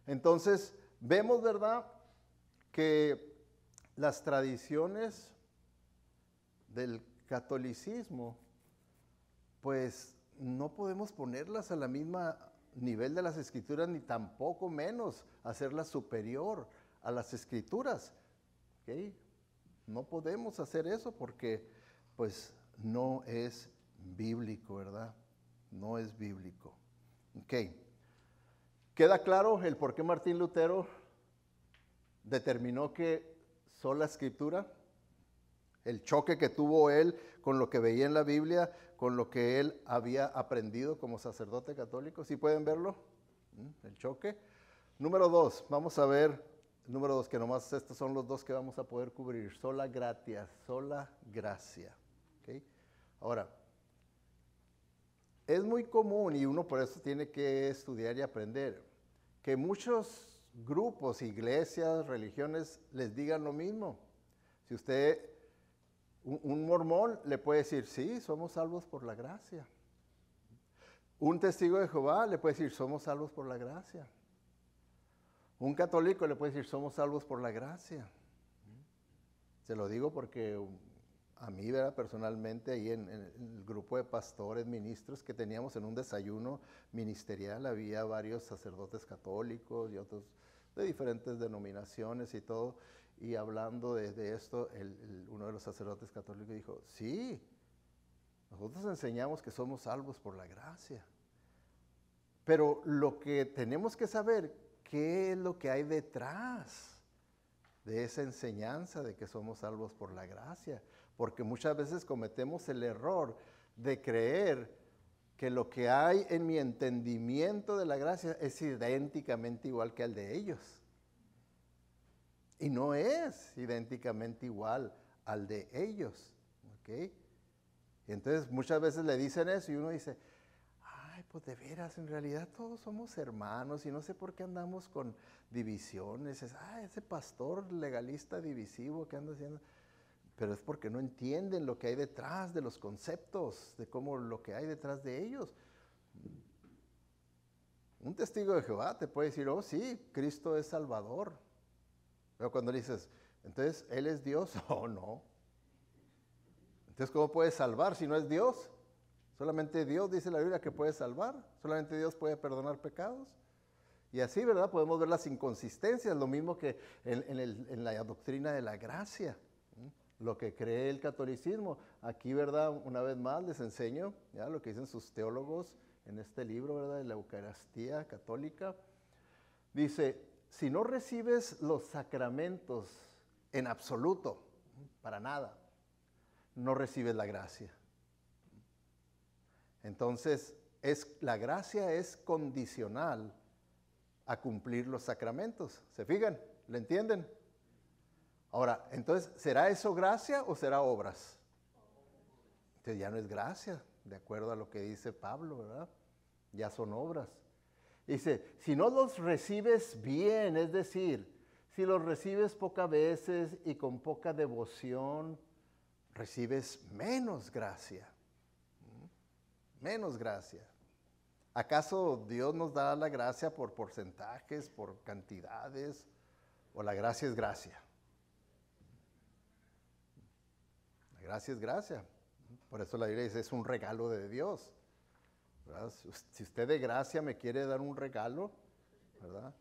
Entonces, vemos, ¿verdad?, que las tradiciones del catolicismo, pues no podemos ponerlas a la misma nivel de las escrituras ni tampoco menos hacerlas superior a las escrituras. No podemos hacer eso porque pues no es bíblico, ¿verdad? No es bíblico. ¿Queda claro el por qué Martín Lutero determinó que sola escritura? El choque que tuvo él con lo que veía en la Biblia con lo que él había aprendido como sacerdote católico. Si pueden verlo? Mm, el choque. Número dos, vamos a ver, número dos, que nomás estos son los dos que vamos a poder cubrir. Sola gratia, sola gracia. Ahora, es muy común y uno por eso tiene que estudiar y aprender, que muchos grupos, iglesias, religiones les digan lo mismo. Si usted un, mormón le puede decir, sí, somos salvos por la gracia. Un testigo de Jehová le puede decir, somos salvos por la gracia. Un católico le puede decir, somos salvos por la gracia. Se lo digo porque um, a mí, ¿verdad? personalmente, ahí en, en, el grupo de pastores, ministros que teníamos en un desayuno ministerial, había varios sacerdotes católicos y otros de diferentes denominaciones y todo. Y hablando de, esto, uno de los sacerdotes católicos dijo, sí, nosotros enseñamos que somos salvos por la gracia. Pero lo que tenemos que saber, ¿qué es lo que hay detrás de esa enseñanza de que somos salvos por la gracia? Porque muchas veces cometemos el error de creer que lo que hay en mi entendimiento de la gracia es idénticamente igual que el de ellos y no es idénticamente igual al de ellos. Entonces muchas veces le dicen eso y uno dice, ay, pues de veras, en realidad todos somos hermanos y no sé por qué andamos con divisiones. Es, ah, ese pastor legalista divisivo que anda haciendo. Pero es porque no entienden lo que hay detrás de los conceptos, de cómo lo que hay detrás de ellos. Un testigo de Jehová te puede decir, oh sí, Cristo es Salvador, pero cuando dices, entonces, ¿Él es Dios o oh, no? Entonces, ¿cómo puede salvar si no es Dios? Solamente Dios dice la Biblia que puede salvar, solamente Dios puede perdonar pecados. Y así, ¿verdad? Podemos ver las inconsistencias, lo mismo que en, la doctrina de la gracia, lo que cree el catolicismo. Aquí, ¿verdad? Una vez más les enseño ¿ya? lo que dicen sus teólogos en este libro, ¿verdad? De la Eucaristía Católica. Dice, si no recibes los sacramentos en absoluto, para nada, no recibes la gracia. Entonces, es, la gracia es condicional a cumplir los sacramentos. ¿Se fijan? ¿Le entienden? Ahora, entonces, ¿será eso gracia o será obras? Entonces ya no es gracia, de acuerdo a lo que dice Pablo, ¿verdad? Ya son obras. Dice, si no los recibes bien, es decir, si los recibes pocas veces y con poca devoción, recibes menos gracia. Mm, menos gracia. ¿Acaso Dios nos da la gracia por porcentajes, por cantidades? ¿O la gracia es gracia? La gracia es gracia. Por eso la Biblia dice, es un regalo de Dios. Si usted de gracia me quiere dar un regalo, ¿verdad?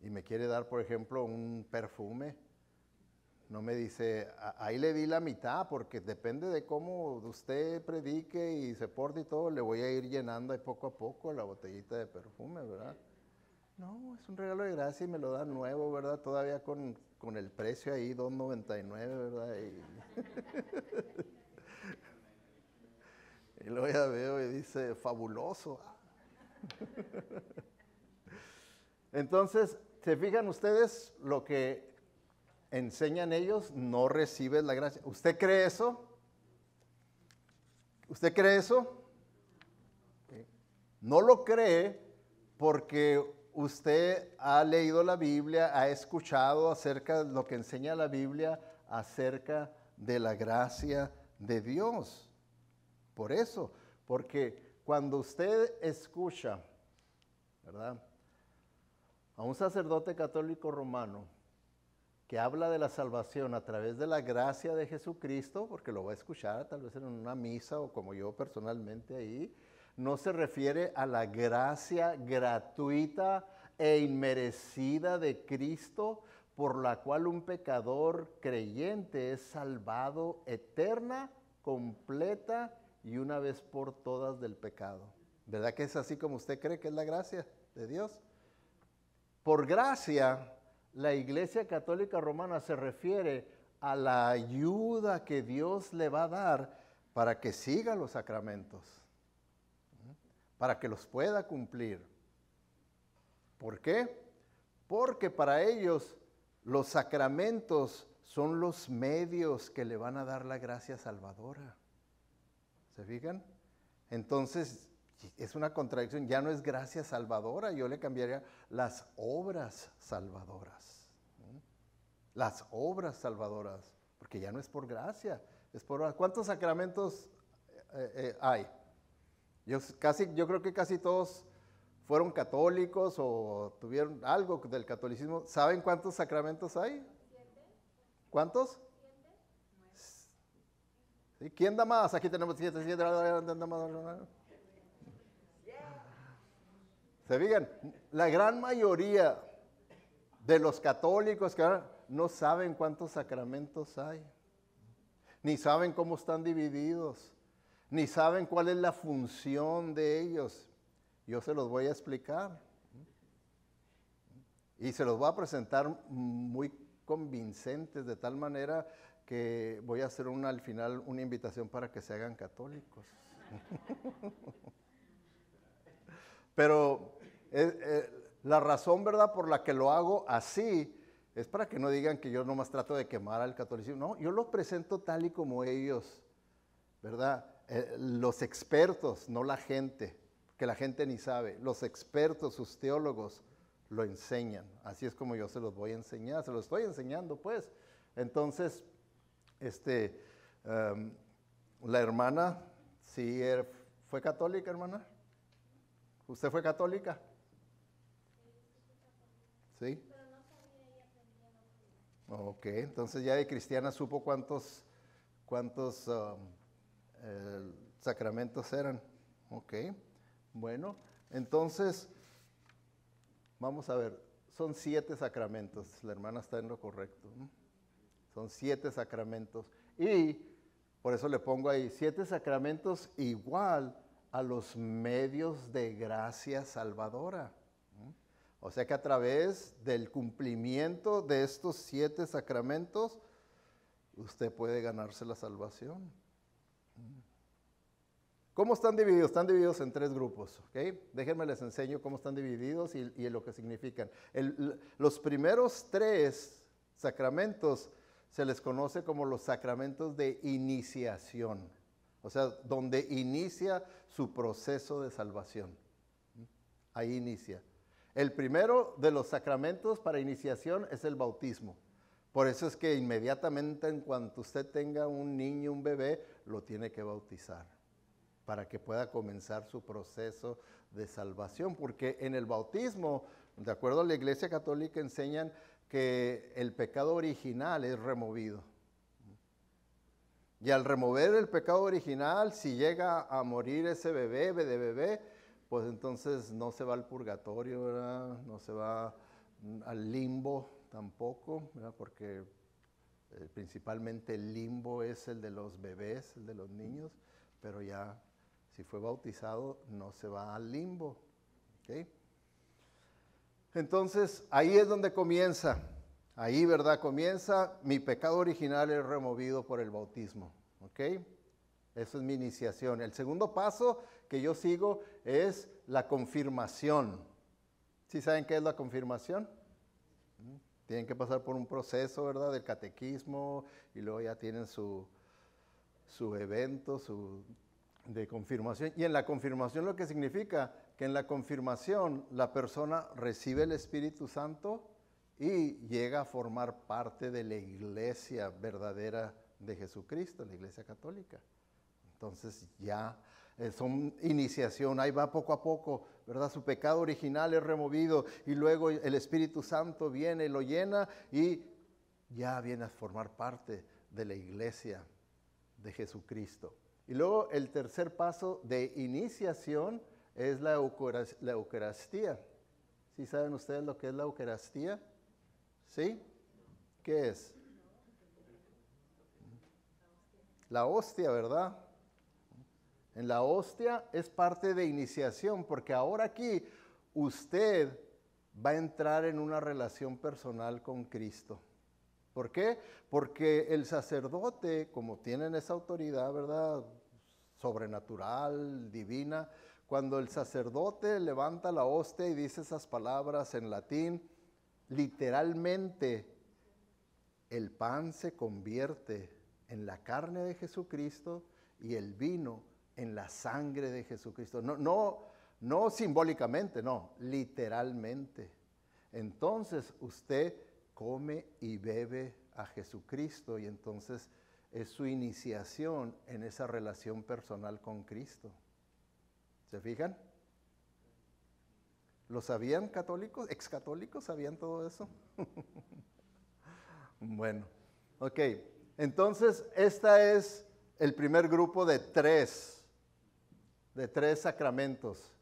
Y me quiere dar, por ejemplo, un perfume, no me dice, ahí le di la mitad, porque depende de cómo usted predique y se porte y todo, le voy a ir llenando ahí poco a poco la botellita de perfume, ¿verdad? No, es un regalo de gracia y me lo da nuevo, ¿verdad? Todavía con, el precio ahí, 2.99, ¿verdad? Y Y luego ya veo y dice, fabuloso. Entonces, ¿se fijan ustedes lo que enseñan ellos? No reciben la gracia. ¿Usted cree eso? ¿Usted cree eso? No lo cree porque usted ha leído la Biblia, ha escuchado acerca de lo que enseña la Biblia acerca de la gracia de Dios. Por eso, porque cuando usted escucha, ¿verdad? A un sacerdote católico romano que habla de la salvación a través de la gracia de Jesucristo, porque lo va a escuchar tal vez en una misa o como yo personalmente ahí, no se refiere a la gracia gratuita e inmerecida de Cristo por la cual un pecador creyente es salvado eterna, completa y una vez por todas del pecado. ¿Verdad que es así como usted cree que es la gracia de Dios? Por gracia, la Iglesia Católica Romana se refiere a la ayuda que Dios le va a dar para que siga los sacramentos, ¿Mm? para que los pueda cumplir. ¿Por qué? Porque para ellos los sacramentos son los medios que le van a dar la gracia salvadora. ¿Se fijan? Entonces, es una contradicción, ya no es gracia salvadora, yo le cambiaría las obras salvadoras. Las obras salvadoras, porque ya no es por gracia, es por ¿Cuántos sacramentos eh, eh, eh, hay? Yo, casi, yo creo que casi todos fueron católicos o tuvieron algo del catolicismo. ¿Saben cuántos sacramentos hay? ¿Cuántos? ¿Y ¿Quién da más? Aquí tenemos siete, siete, Se fijan, la gran mayoría de los católicos que ahora no saben cuántos sacramentos hay, ni saben cómo están divididos, ni saben cuál es la función de ellos. Yo se los voy a explicar. Y se los voy a presentar muy convincentes, de tal manera que voy a hacer una, al final una invitación para que se hagan católicos. Pero eh, eh, la razón, ¿verdad?, por la que lo hago así es para que no digan que yo nomás trato de quemar al catolicismo. No, yo lo presento tal y como ellos, ¿verdad? Eh, los expertos, no la gente, que la gente ni sabe. Los expertos, sus teólogos, lo enseñan. Así es como yo se los voy a enseñar, se los estoy enseñando, pues. Entonces, este, em, la hermana, sí, er, ¿fue católica, hermana? ¿Usted fue católica? Sí. Ok, entonces ya de cristiana supo cuántos, cuántos um, sacramentos eran. Ok, bueno, entonces vamos a ver, son siete sacramentos, la hermana está en lo correcto. Son siete sacramentos. Y por eso le pongo ahí, siete sacramentos igual a los medios de gracia salvadora. O sea que a través del cumplimiento de estos siete sacramentos, usted puede ganarse la salvación. ¿Cómo están divididos? Están divididos en tres grupos, Déjenme les enseño cómo están divididos y, lo que significan. los primeros tres sacramentos se les conoce como los sacramentos de iniciación, o sea, donde inicia su proceso de salvación. ¿Mm? Ahí inicia. El primero de los sacramentos para iniciación es el bautismo. Por eso es que inmediatamente en cuanto usted tenga un niño, un bebé, lo tiene que bautizar para que pueda comenzar su proceso de salvación. Porque en el bautismo, de acuerdo a la Iglesia Católica, enseñan que el pecado original es removido. Y al remover el pecado original, si llega a morir ese bebé, de bebé, pues entonces no se va al purgatorio, no se va al limbo tampoco, porque eh, principalmente el limbo es el de los bebés, el de los niños, pero ya si fue bautizado no se va al limbo. Entonces, ahí es donde comienza. Ahí, ¿verdad? Comienza, mi pecado original es removido por el bautismo. ¿Ok? Esa es mi iniciación. El segundo paso que yo sigo es la confirmación. ¿Sí saben qué es la confirmación? Mm, tienen que pasar por un proceso, ¿verdad? Del catequismo y luego ya tienen su, su evento su, de confirmación. Y en la confirmación lo que significa que en la confirmación la persona recibe el Espíritu Santo y llega a formar parte de la iglesia verdadera de Jesucristo, la iglesia católica. Entonces ya eh, son iniciación, ahí va poco a poco, ¿verdad? Su pecado original es removido y luego el Espíritu Santo viene lo llena y ya viene a formar parte de la iglesia de Jesucristo. Y luego el tercer paso de iniciación es la, Eucaristía. ¿Sí saben ustedes lo que es la Eucaristía? ¿Sí? ¿Qué es? La hostia, ¿verdad? En la hostia es parte de iniciación, porque ahora aquí usted va a entrar en una relación personal con Cristo. ¿Por qué? Porque el sacerdote, como tienen esa autoridad, ¿verdad? Sobrenatural, divina, cuando el sacerdote levanta la hostia y dice esas palabras en latín, literalmente el pan se convierte en la carne de Jesucristo y el vino en la sangre de Jesucristo. No, no, no simbólicamente, no, literalmente. Entonces usted come y bebe a Jesucristo y entonces es su iniciación en esa relación personal con Cristo. ¿Se fijan? ¿Lo sabían católicos? ¿Excatólicos sabían todo eso? bueno, ok. Entonces, este es el primer grupo de tres, de tres sacramentos.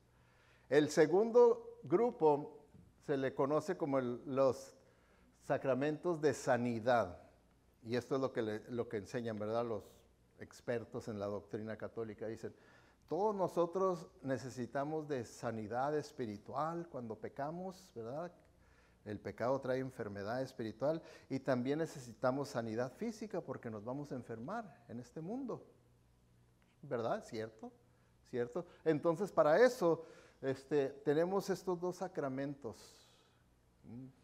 El segundo grupo se le conoce como los sacramentos de sanidad. Y esto es lo que, lo que enseñan, ¿verdad? Los expertos en la doctrina católica dicen, todos nosotros necesitamos de sanidad espiritual cuando pecamos, ¿verdad? El pecado trae enfermedad espiritual y también necesitamos sanidad física porque nos vamos a enfermar en este mundo. ¿Verdad? ¿Cierto? ¿Cierto? Entonces, para eso este, tenemos estos dos sacramentos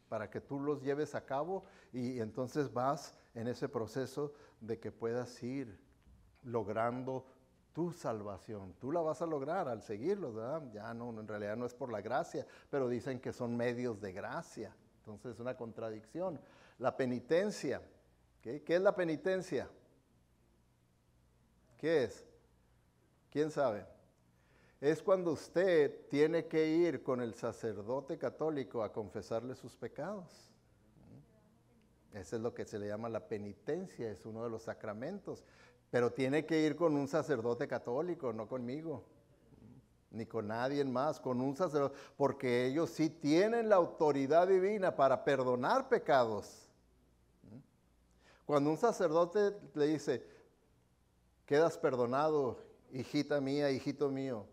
para que tú los lleves a cabo y entonces vas en ese proceso de que puedas ir logrando tu salvación. Tú la vas a lograr al seguirlos, ¿verdad? Ya no, en realidad no es por la gracia, pero dicen que son medios de gracia. Entonces es una contradicción. La penitencia, ¿qué, es la penitencia? ¿Qué es? ¿Quién sabe? Es cuando usted tiene que ir con el sacerdote católico a confesarle sus pecados. ¿Mm? Eso es lo que se le llama la penitencia, es uno de los sacramentos. Pero tiene que ir con un sacerdote católico, no conmigo, ni con nadie más, con un sacerdote, porque ellos sí tienen la autoridad divina para perdonar pecados. Cuando un sacerdote le dice, quedas perdonado, hijita mía, hijito mío,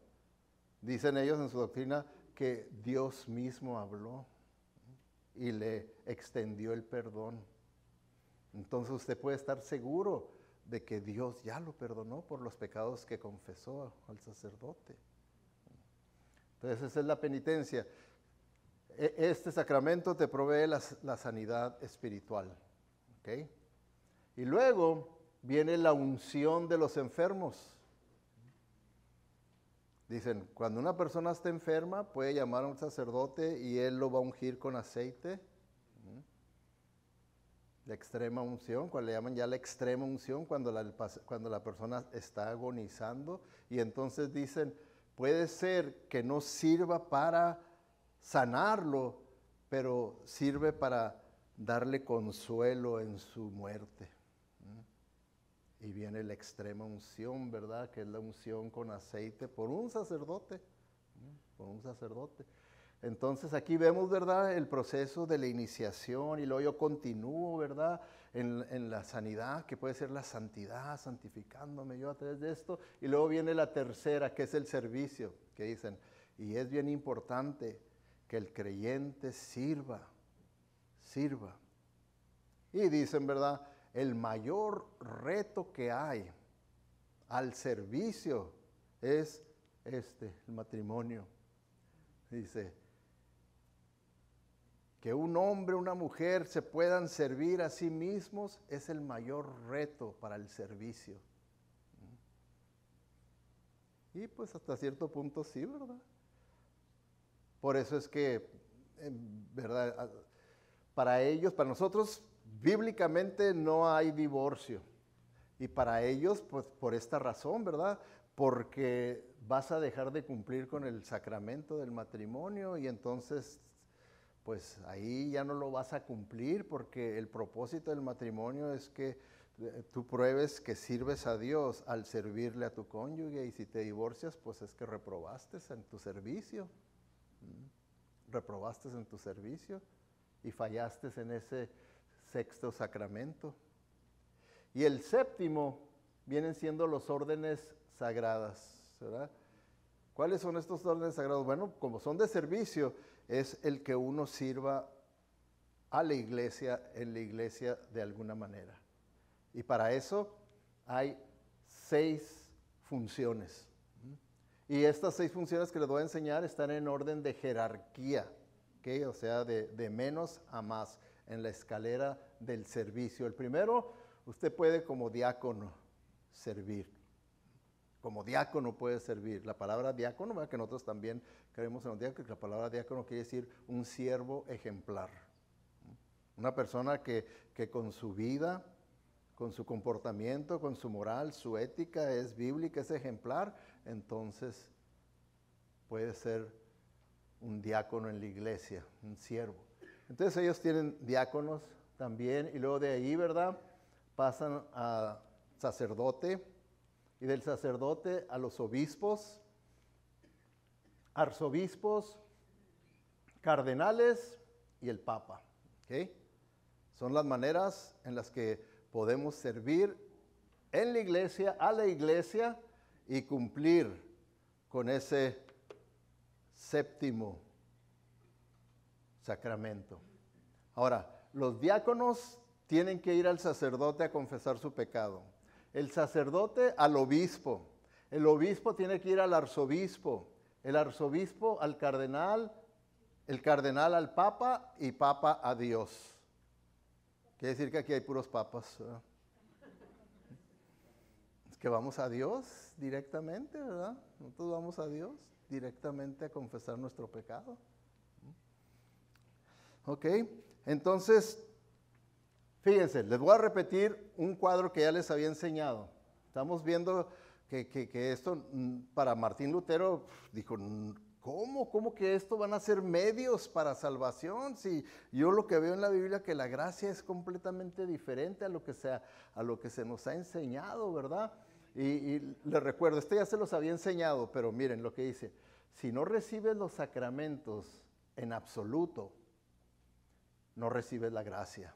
dicen ellos en su doctrina que Dios mismo habló y le extendió el perdón. Entonces usted puede estar seguro de que Dios ya lo perdonó por los pecados que confesó al sacerdote. Entonces esa es la penitencia. E, este sacramento te provee la, sanidad espiritual. Y luego viene la unción de los enfermos. Dicen, cuando una persona está enferma puede llamar a un sacerdote y él lo va a ungir con aceite la extrema unción, cuando le llaman ya la extrema unción, cuando la, cuando la persona está agonizando y entonces dicen, puede ser que no sirva para sanarlo, pero sirve para darle consuelo en su muerte. ¿Mm? Y viene la extrema unción, ¿verdad? Que es la unción con aceite por un sacerdote, ¿Mm? por un sacerdote. Entonces aquí vemos, ¿verdad?, el proceso de la iniciación y luego yo continúo, ¿verdad?, en, en, la sanidad, que puede ser la santidad, santificándome yo a través de esto. Y luego viene la tercera, que es el servicio, que dicen, y es bien importante que el creyente sirva, sirva. Y dicen, ¿verdad?, el mayor reto que hay al servicio es este, el matrimonio. Dice, que un hombre, una mujer se puedan servir a sí mismos es el mayor reto para el servicio. Y pues hasta cierto punto sí, ¿verdad? Por eso es que, eh, ¿verdad? Ah, para ellos, para nosotros, bíblicamente no hay divorcio. Y para ellos, pues por esta razón, ¿verdad? Porque vas a dejar de cumplir con el sacramento del matrimonio y entonces pues ahí ya no lo vas a cumplir porque el propósito del matrimonio es que eh, tú pruebes que sirves a Dios al servirle a tu cónyuge y si te divorcias, pues es que reprobaste en tu servicio, mm. reprobaste en tu servicio y fallaste en ese sexto sacramento. Y el séptimo vienen siendo los órdenes sagradas, ¿verdad? ¿Cuáles son estos órdenes sagrados? Bueno, como son de servicio, es el que uno sirva a la iglesia en la iglesia de alguna manera. Y para eso hay seis funciones. Y estas seis funciones que les voy a enseñar están en orden de jerarquía, o sea, de, menos a más en la escalera del servicio. El primero, usted puede como diácono servir. Como diácono puede servir. La palabra diácono, que que nosotros también creemos en los diáconos, que la palabra diácono quiere decir un siervo ejemplar. Una persona que, con su vida, con su comportamiento, con su moral, su ética es bíblica, es ejemplar, entonces puede ser un diácono en la iglesia, un siervo. Entonces ellos tienen diáconos también y luego de ahí, ¿verdad? Pasan a sacerdote y del sacerdote a los obispos arzobispos, cardenales y el Papa. Son las maneras en las que podemos servir en la iglesia, a la iglesia y cumplir con ese séptimo sacramento. Ahora, los diáconos tienen que ir al sacerdote a confesar su pecado. El sacerdote al obispo. El obispo tiene que ir al arzobispo el arzobispo al cardenal, el cardenal al papa y papa a Dios. Quiere decir que aquí hay puros papas. Es que vamos a Dios directamente, ¿verdad? Nosotros vamos a Dios directamente a confesar nuestro pecado. ¿Ok? Entonces, fíjense, les voy a repetir un cuadro que ya les había enseñado. Estamos viendo que, esto mm, para Martín Lutero dijo, mm, ¿cómo? ¿Cómo que esto van a ser medios para salvación? Si yo lo que veo en la Biblia que la gracia es completamente diferente a lo que, sea, a lo que se nos ha enseñado, ¿verdad? Y, le recuerdo, esto ya se los había enseñado, pero miren lo que dice, si no recibes los sacramentos en absoluto, no recibes la gracia.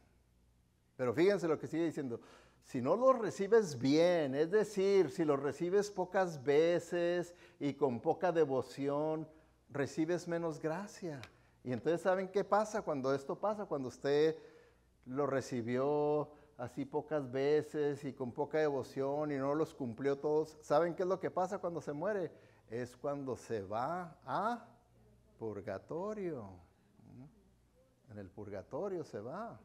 Pero fíjense lo que sigue diciendo, si no lo recibes bien, es decir, si lo recibes pocas veces y con poca devoción, recibes menos gracia. Y entonces, ¿saben qué pasa cuando esto pasa? Cuando usted lo recibió así pocas veces y con poca devoción y no los cumplió todos, ¿saben qué es lo que pasa cuando se muere? Es cuando se va a purgatorio. ¿Mm? En el purgatorio se va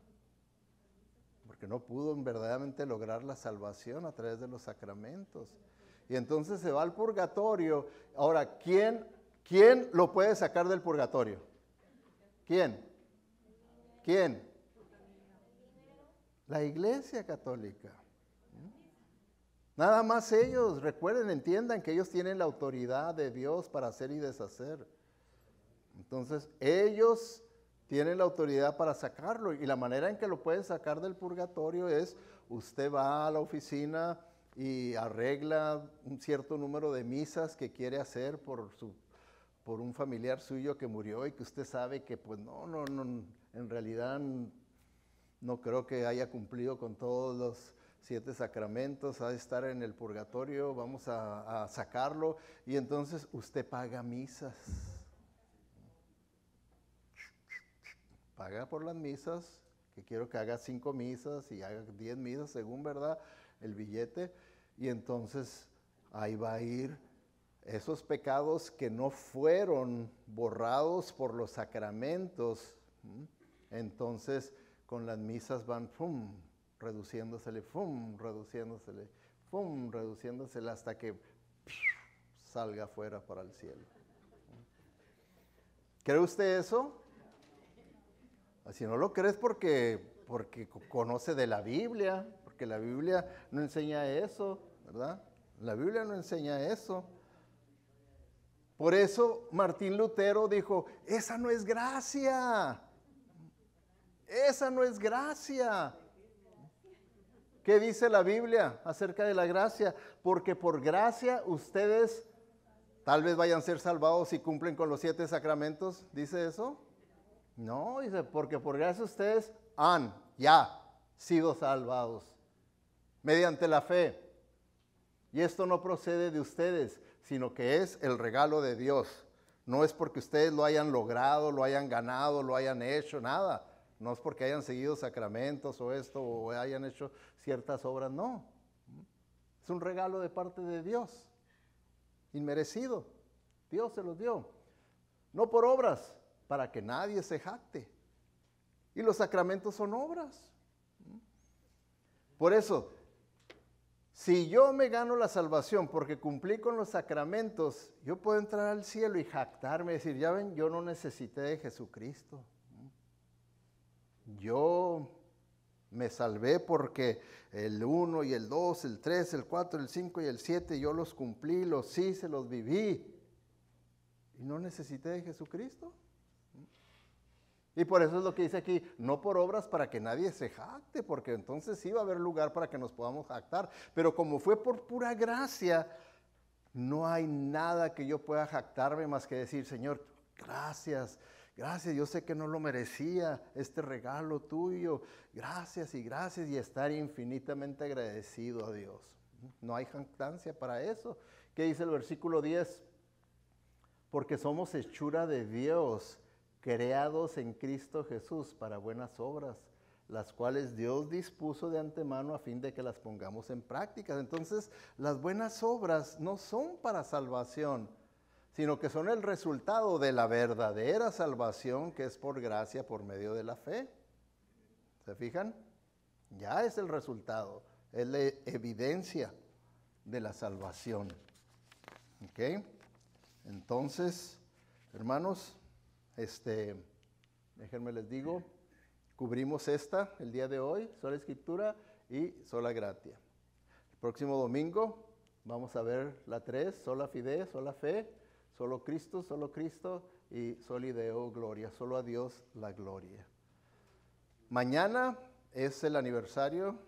porque no pudo verdaderamente lograr la salvación a través de los sacramentos. Y entonces se va al purgatorio. Ahora, ¿quién, quién lo puede sacar del purgatorio? ¿Quién? ¿Quién? La Iglesia Católica. Nada más ellos, recuerden, entiendan que ellos tienen la autoridad de Dios para hacer y deshacer. Entonces, ellos tiene la autoridad para sacarlo y la manera en que lo pueden sacar del purgatorio es usted va a la oficina y arregla un cierto número de misas que quiere hacer por, su, por un familiar suyo que murió y que usted sabe que pues no, no, no, en realidad no creo que haya cumplido con todos los siete sacramentos, ha de estar en el purgatorio, vamos a sacarlo y entonces usted paga misas paga por las misas, que quiero que haga cinco misas y haga diez misas, según verdad, el billete, y entonces ahí va a ir esos pecados que no fueron borrados por los sacramentos. Entonces con las misas van, pum, reduciéndosele, fum reduciéndosele, fum reduciéndosele hasta que salga fuera para el cielo. ¿Cree usted eso? Si no lo crees porque, porque conoce de la Biblia, porque la Biblia no enseña eso, ¿verdad? La Biblia no enseña eso. Por eso Martín Lutero dijo, esa no es gracia, esa no es gracia. ¿Qué dice la Biblia acerca de la gracia? Porque por gracia ustedes tal vez vayan a ser salvados si cumplen con los siete sacramentos. ¿Dice eso? No, dice, porque por gracia ustedes han ya sido salvados mediante la fe. Y esto no procede de ustedes, sino que es el regalo de Dios. No es porque ustedes lo hayan logrado, lo hayan ganado, lo hayan hecho, nada. No es porque hayan seguido sacramentos o esto, o hayan hecho ciertas obras, no. Es un regalo de parte de Dios, inmerecido. Dios se los dio. No por obras, para que nadie se jacte. Y los sacramentos son obras. Por eso, si yo me gano la salvación porque cumplí con los sacramentos, yo puedo entrar al cielo y jactarme, y decir, ya ven, yo no necesité de Jesucristo. Yo me salvé porque el 1 y el 2, el 3, el 4, el 5 y el 7, yo los cumplí, los hice, los viví. Y no necesité de Jesucristo. Y por eso es lo que dice aquí, no por obras para que nadie se jacte, porque entonces sí va a haber lugar para que nos podamos jactar. Pero como fue por pura gracia, no hay nada que yo pueda jactarme más que decir, Señor, gracias, gracias, yo sé que no lo merecía este regalo tuyo, gracias y gracias y estar infinitamente agradecido a Dios. No hay jactancia para eso. ¿Qué dice el versículo 10? Porque somos hechura de Dios creados en Cristo Jesús para buenas obras, las cuales Dios dispuso de antemano a fin de que las pongamos en práctica. Entonces, las buenas obras no son para salvación, sino que son el resultado de la verdadera salvación que es por gracia, por medio de la fe. ¿Se fijan? Ya es el resultado, es la evidencia de la salvación. ¿Ok? Entonces, hermanos, este, déjenme les digo, cubrimos esta el día de hoy, sola escritura y sola gratia. El próximo domingo vamos a ver la tres, sola fide, sola fe, solo Cristo, solo Cristo y solideo gloria, solo a Dios la gloria. Mañana es el aniversario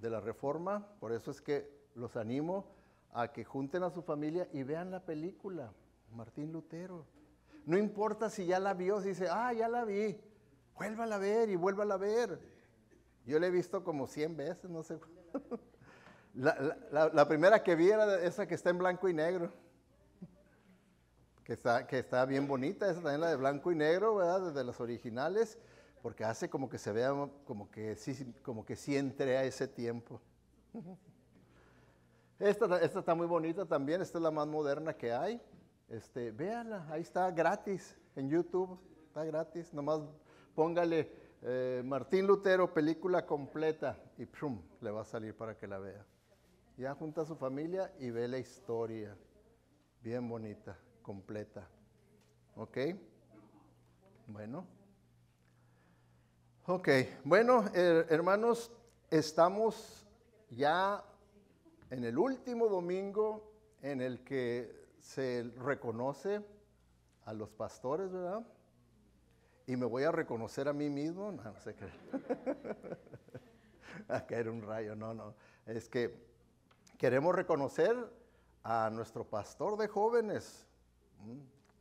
de la reforma, por eso es que los animo a que junten a su familia y vean la película, Martín Lutero. No importa si ya la vio, si dice, ah, ya la vi, vuélvala a ver y vuélvala a ver. Yo la he visto como 100 veces, no sé. la, primera que vi era esa que está en blanco y negro. Que está, que está bien bonita, esa también la de blanco y negro, ¿verdad? Desde las originales, porque hace como que se vea, como que sí, como que sí a ese tiempo. Esta, esta está muy bonita también, esta es la más moderna que hay. Este, véala, ahí está gratis en YouTube, está gratis. Nomás póngale eh, Martín Lutero, película completa, y pum, le va a salir para que la vea. Ya junta a su familia y ve la historia, bien bonita, completa. ¿Ok? Bueno. Ok, bueno, hermanos, estamos ya en el último domingo en el que se reconoce a los pastores, ¿verdad? Y me voy a reconocer a mí mismo, no, sé qué. a caer un rayo, no, no. Es que queremos reconocer a nuestro pastor de jóvenes. Mm.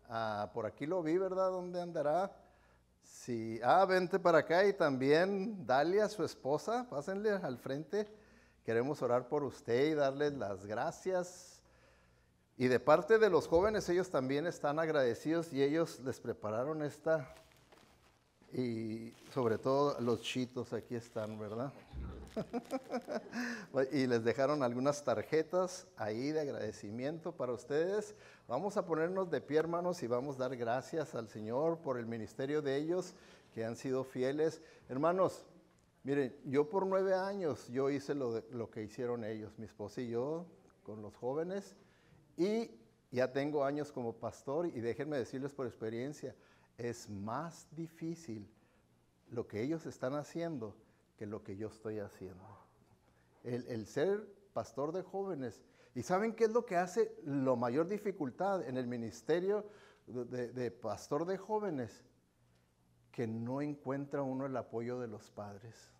Ah, por aquí lo vi, ¿verdad? ¿Dónde andará? si ah, vente para acá y también Dalia, su esposa, pásenle al frente. Queremos orar por usted y darle las gracias y de parte de los jóvenes, ellos también están agradecidos y ellos les prepararon esta. Y sobre todo los chitos aquí están, ¿verdad? y les dejaron algunas tarjetas ahí de agradecimiento para ustedes. Vamos a ponernos de pie, hermanos, y vamos a dar gracias al Señor por el ministerio de ellos que han sido fieles. Hermanos, miren, yo por nueve años yo hice lo, lo que hicieron ellos, mi esposa y yo, con los jóvenes y ya tengo años como pastor y déjenme decirles por experiencia, es más difícil lo que ellos están haciendo que lo que yo estoy haciendo. El, ser pastor de jóvenes. ¿Y saben qué es lo que hace la mayor dificultad en el ministerio de pastor de jóvenes? Que no encuentra uno el apoyo de los padres.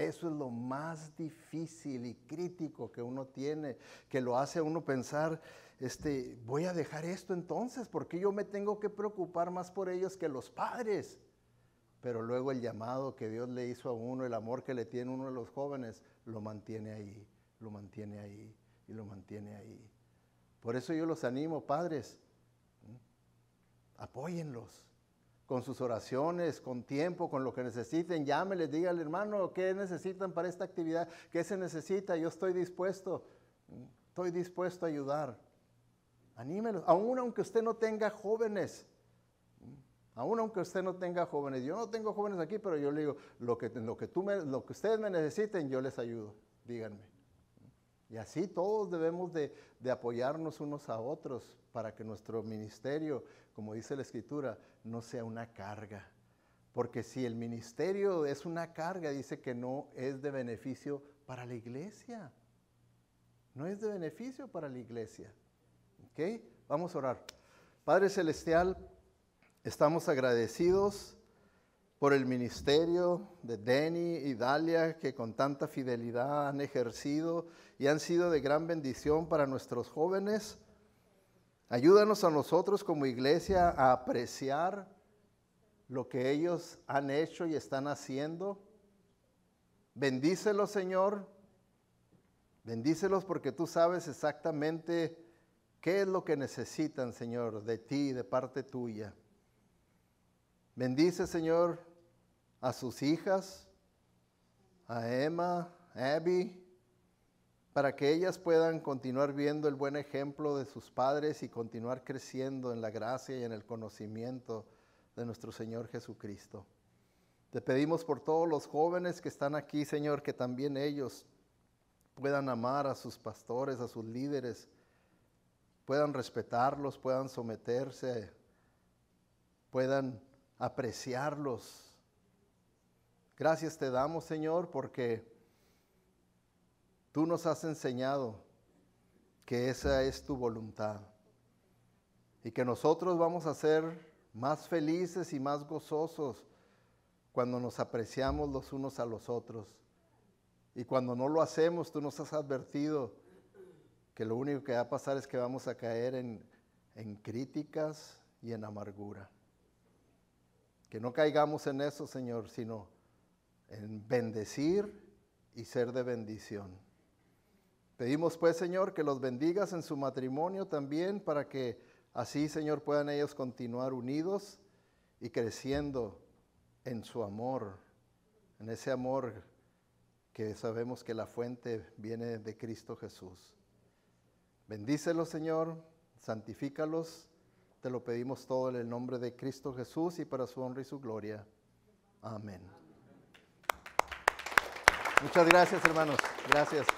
Eso es lo más difícil y crítico que uno tiene, que lo hace a uno pensar, este, voy a dejar esto entonces, porque yo me tengo que preocupar más por ellos que los padres. Pero luego el llamado que Dios le hizo a uno, el amor que le tiene uno a los jóvenes, lo mantiene ahí, lo mantiene ahí y lo mantiene ahí. Por eso yo los animo, padres, apóyenlos con sus oraciones, con tiempo, con lo que necesiten. Llámeles, dígale, hermano, ¿qué necesitan para esta actividad? ¿Qué se necesita? Yo estoy dispuesto, estoy dispuesto a ayudar. Anímelos, aún aunque usted no tenga jóvenes. Aún aunque usted no tenga jóvenes, yo no tengo jóvenes aquí, pero yo le digo, lo que, lo que, tú me, lo que ustedes me necesiten, yo les ayudo, díganme. Y así todos debemos de, de apoyarnos unos a otros para que nuestro ministerio, como dice la escritura, no sea una carga. Porque si el ministerio es una carga, dice que no es de beneficio para la iglesia. No es de beneficio para la iglesia. ¿Ok? Vamos a orar. Padre Celestial, estamos agradecidos por el ministerio de Denny y Dalia que con tanta fidelidad han ejercido y han sido de gran bendición para nuestros jóvenes Ayúdanos a nosotros como iglesia a apreciar lo que ellos han hecho y están haciendo. Bendícelos, Señor. Bendícelos porque tú sabes exactamente qué es lo que necesitan, Señor, de ti, de parte tuya. Bendice, Señor, a sus hijas, a Emma, Abby, para que ellas puedan continuar viendo el buen ejemplo de sus padres y continuar creciendo en la gracia y en el conocimiento de nuestro Señor Jesucristo. Te pedimos por todos los jóvenes que están aquí, Señor, que también ellos puedan amar a sus pastores, a sus líderes, puedan respetarlos, puedan someterse, puedan apreciarlos. Gracias te damos, Señor, porque Tú nos has enseñado que esa es tu voluntad y que nosotros vamos a ser más felices y más gozosos cuando nos apreciamos los unos a los otros. Y cuando no lo hacemos, tú nos has advertido que lo único que va a pasar es que vamos a caer en, en críticas y en amargura. Que no caigamos en eso, Señor, sino en bendecir y ser de bendición. Pedimos pues, Señor, que los bendigas en su matrimonio también para que así, Señor, puedan ellos continuar unidos y creciendo en su amor, en ese amor que sabemos que la fuente viene de Cristo Jesús. Bendícelos, Señor, santifícalos. Te lo pedimos todo en el nombre de Cristo Jesús y para su honra y su gloria. Amén. Muchas gracias, hermanos. Gracias.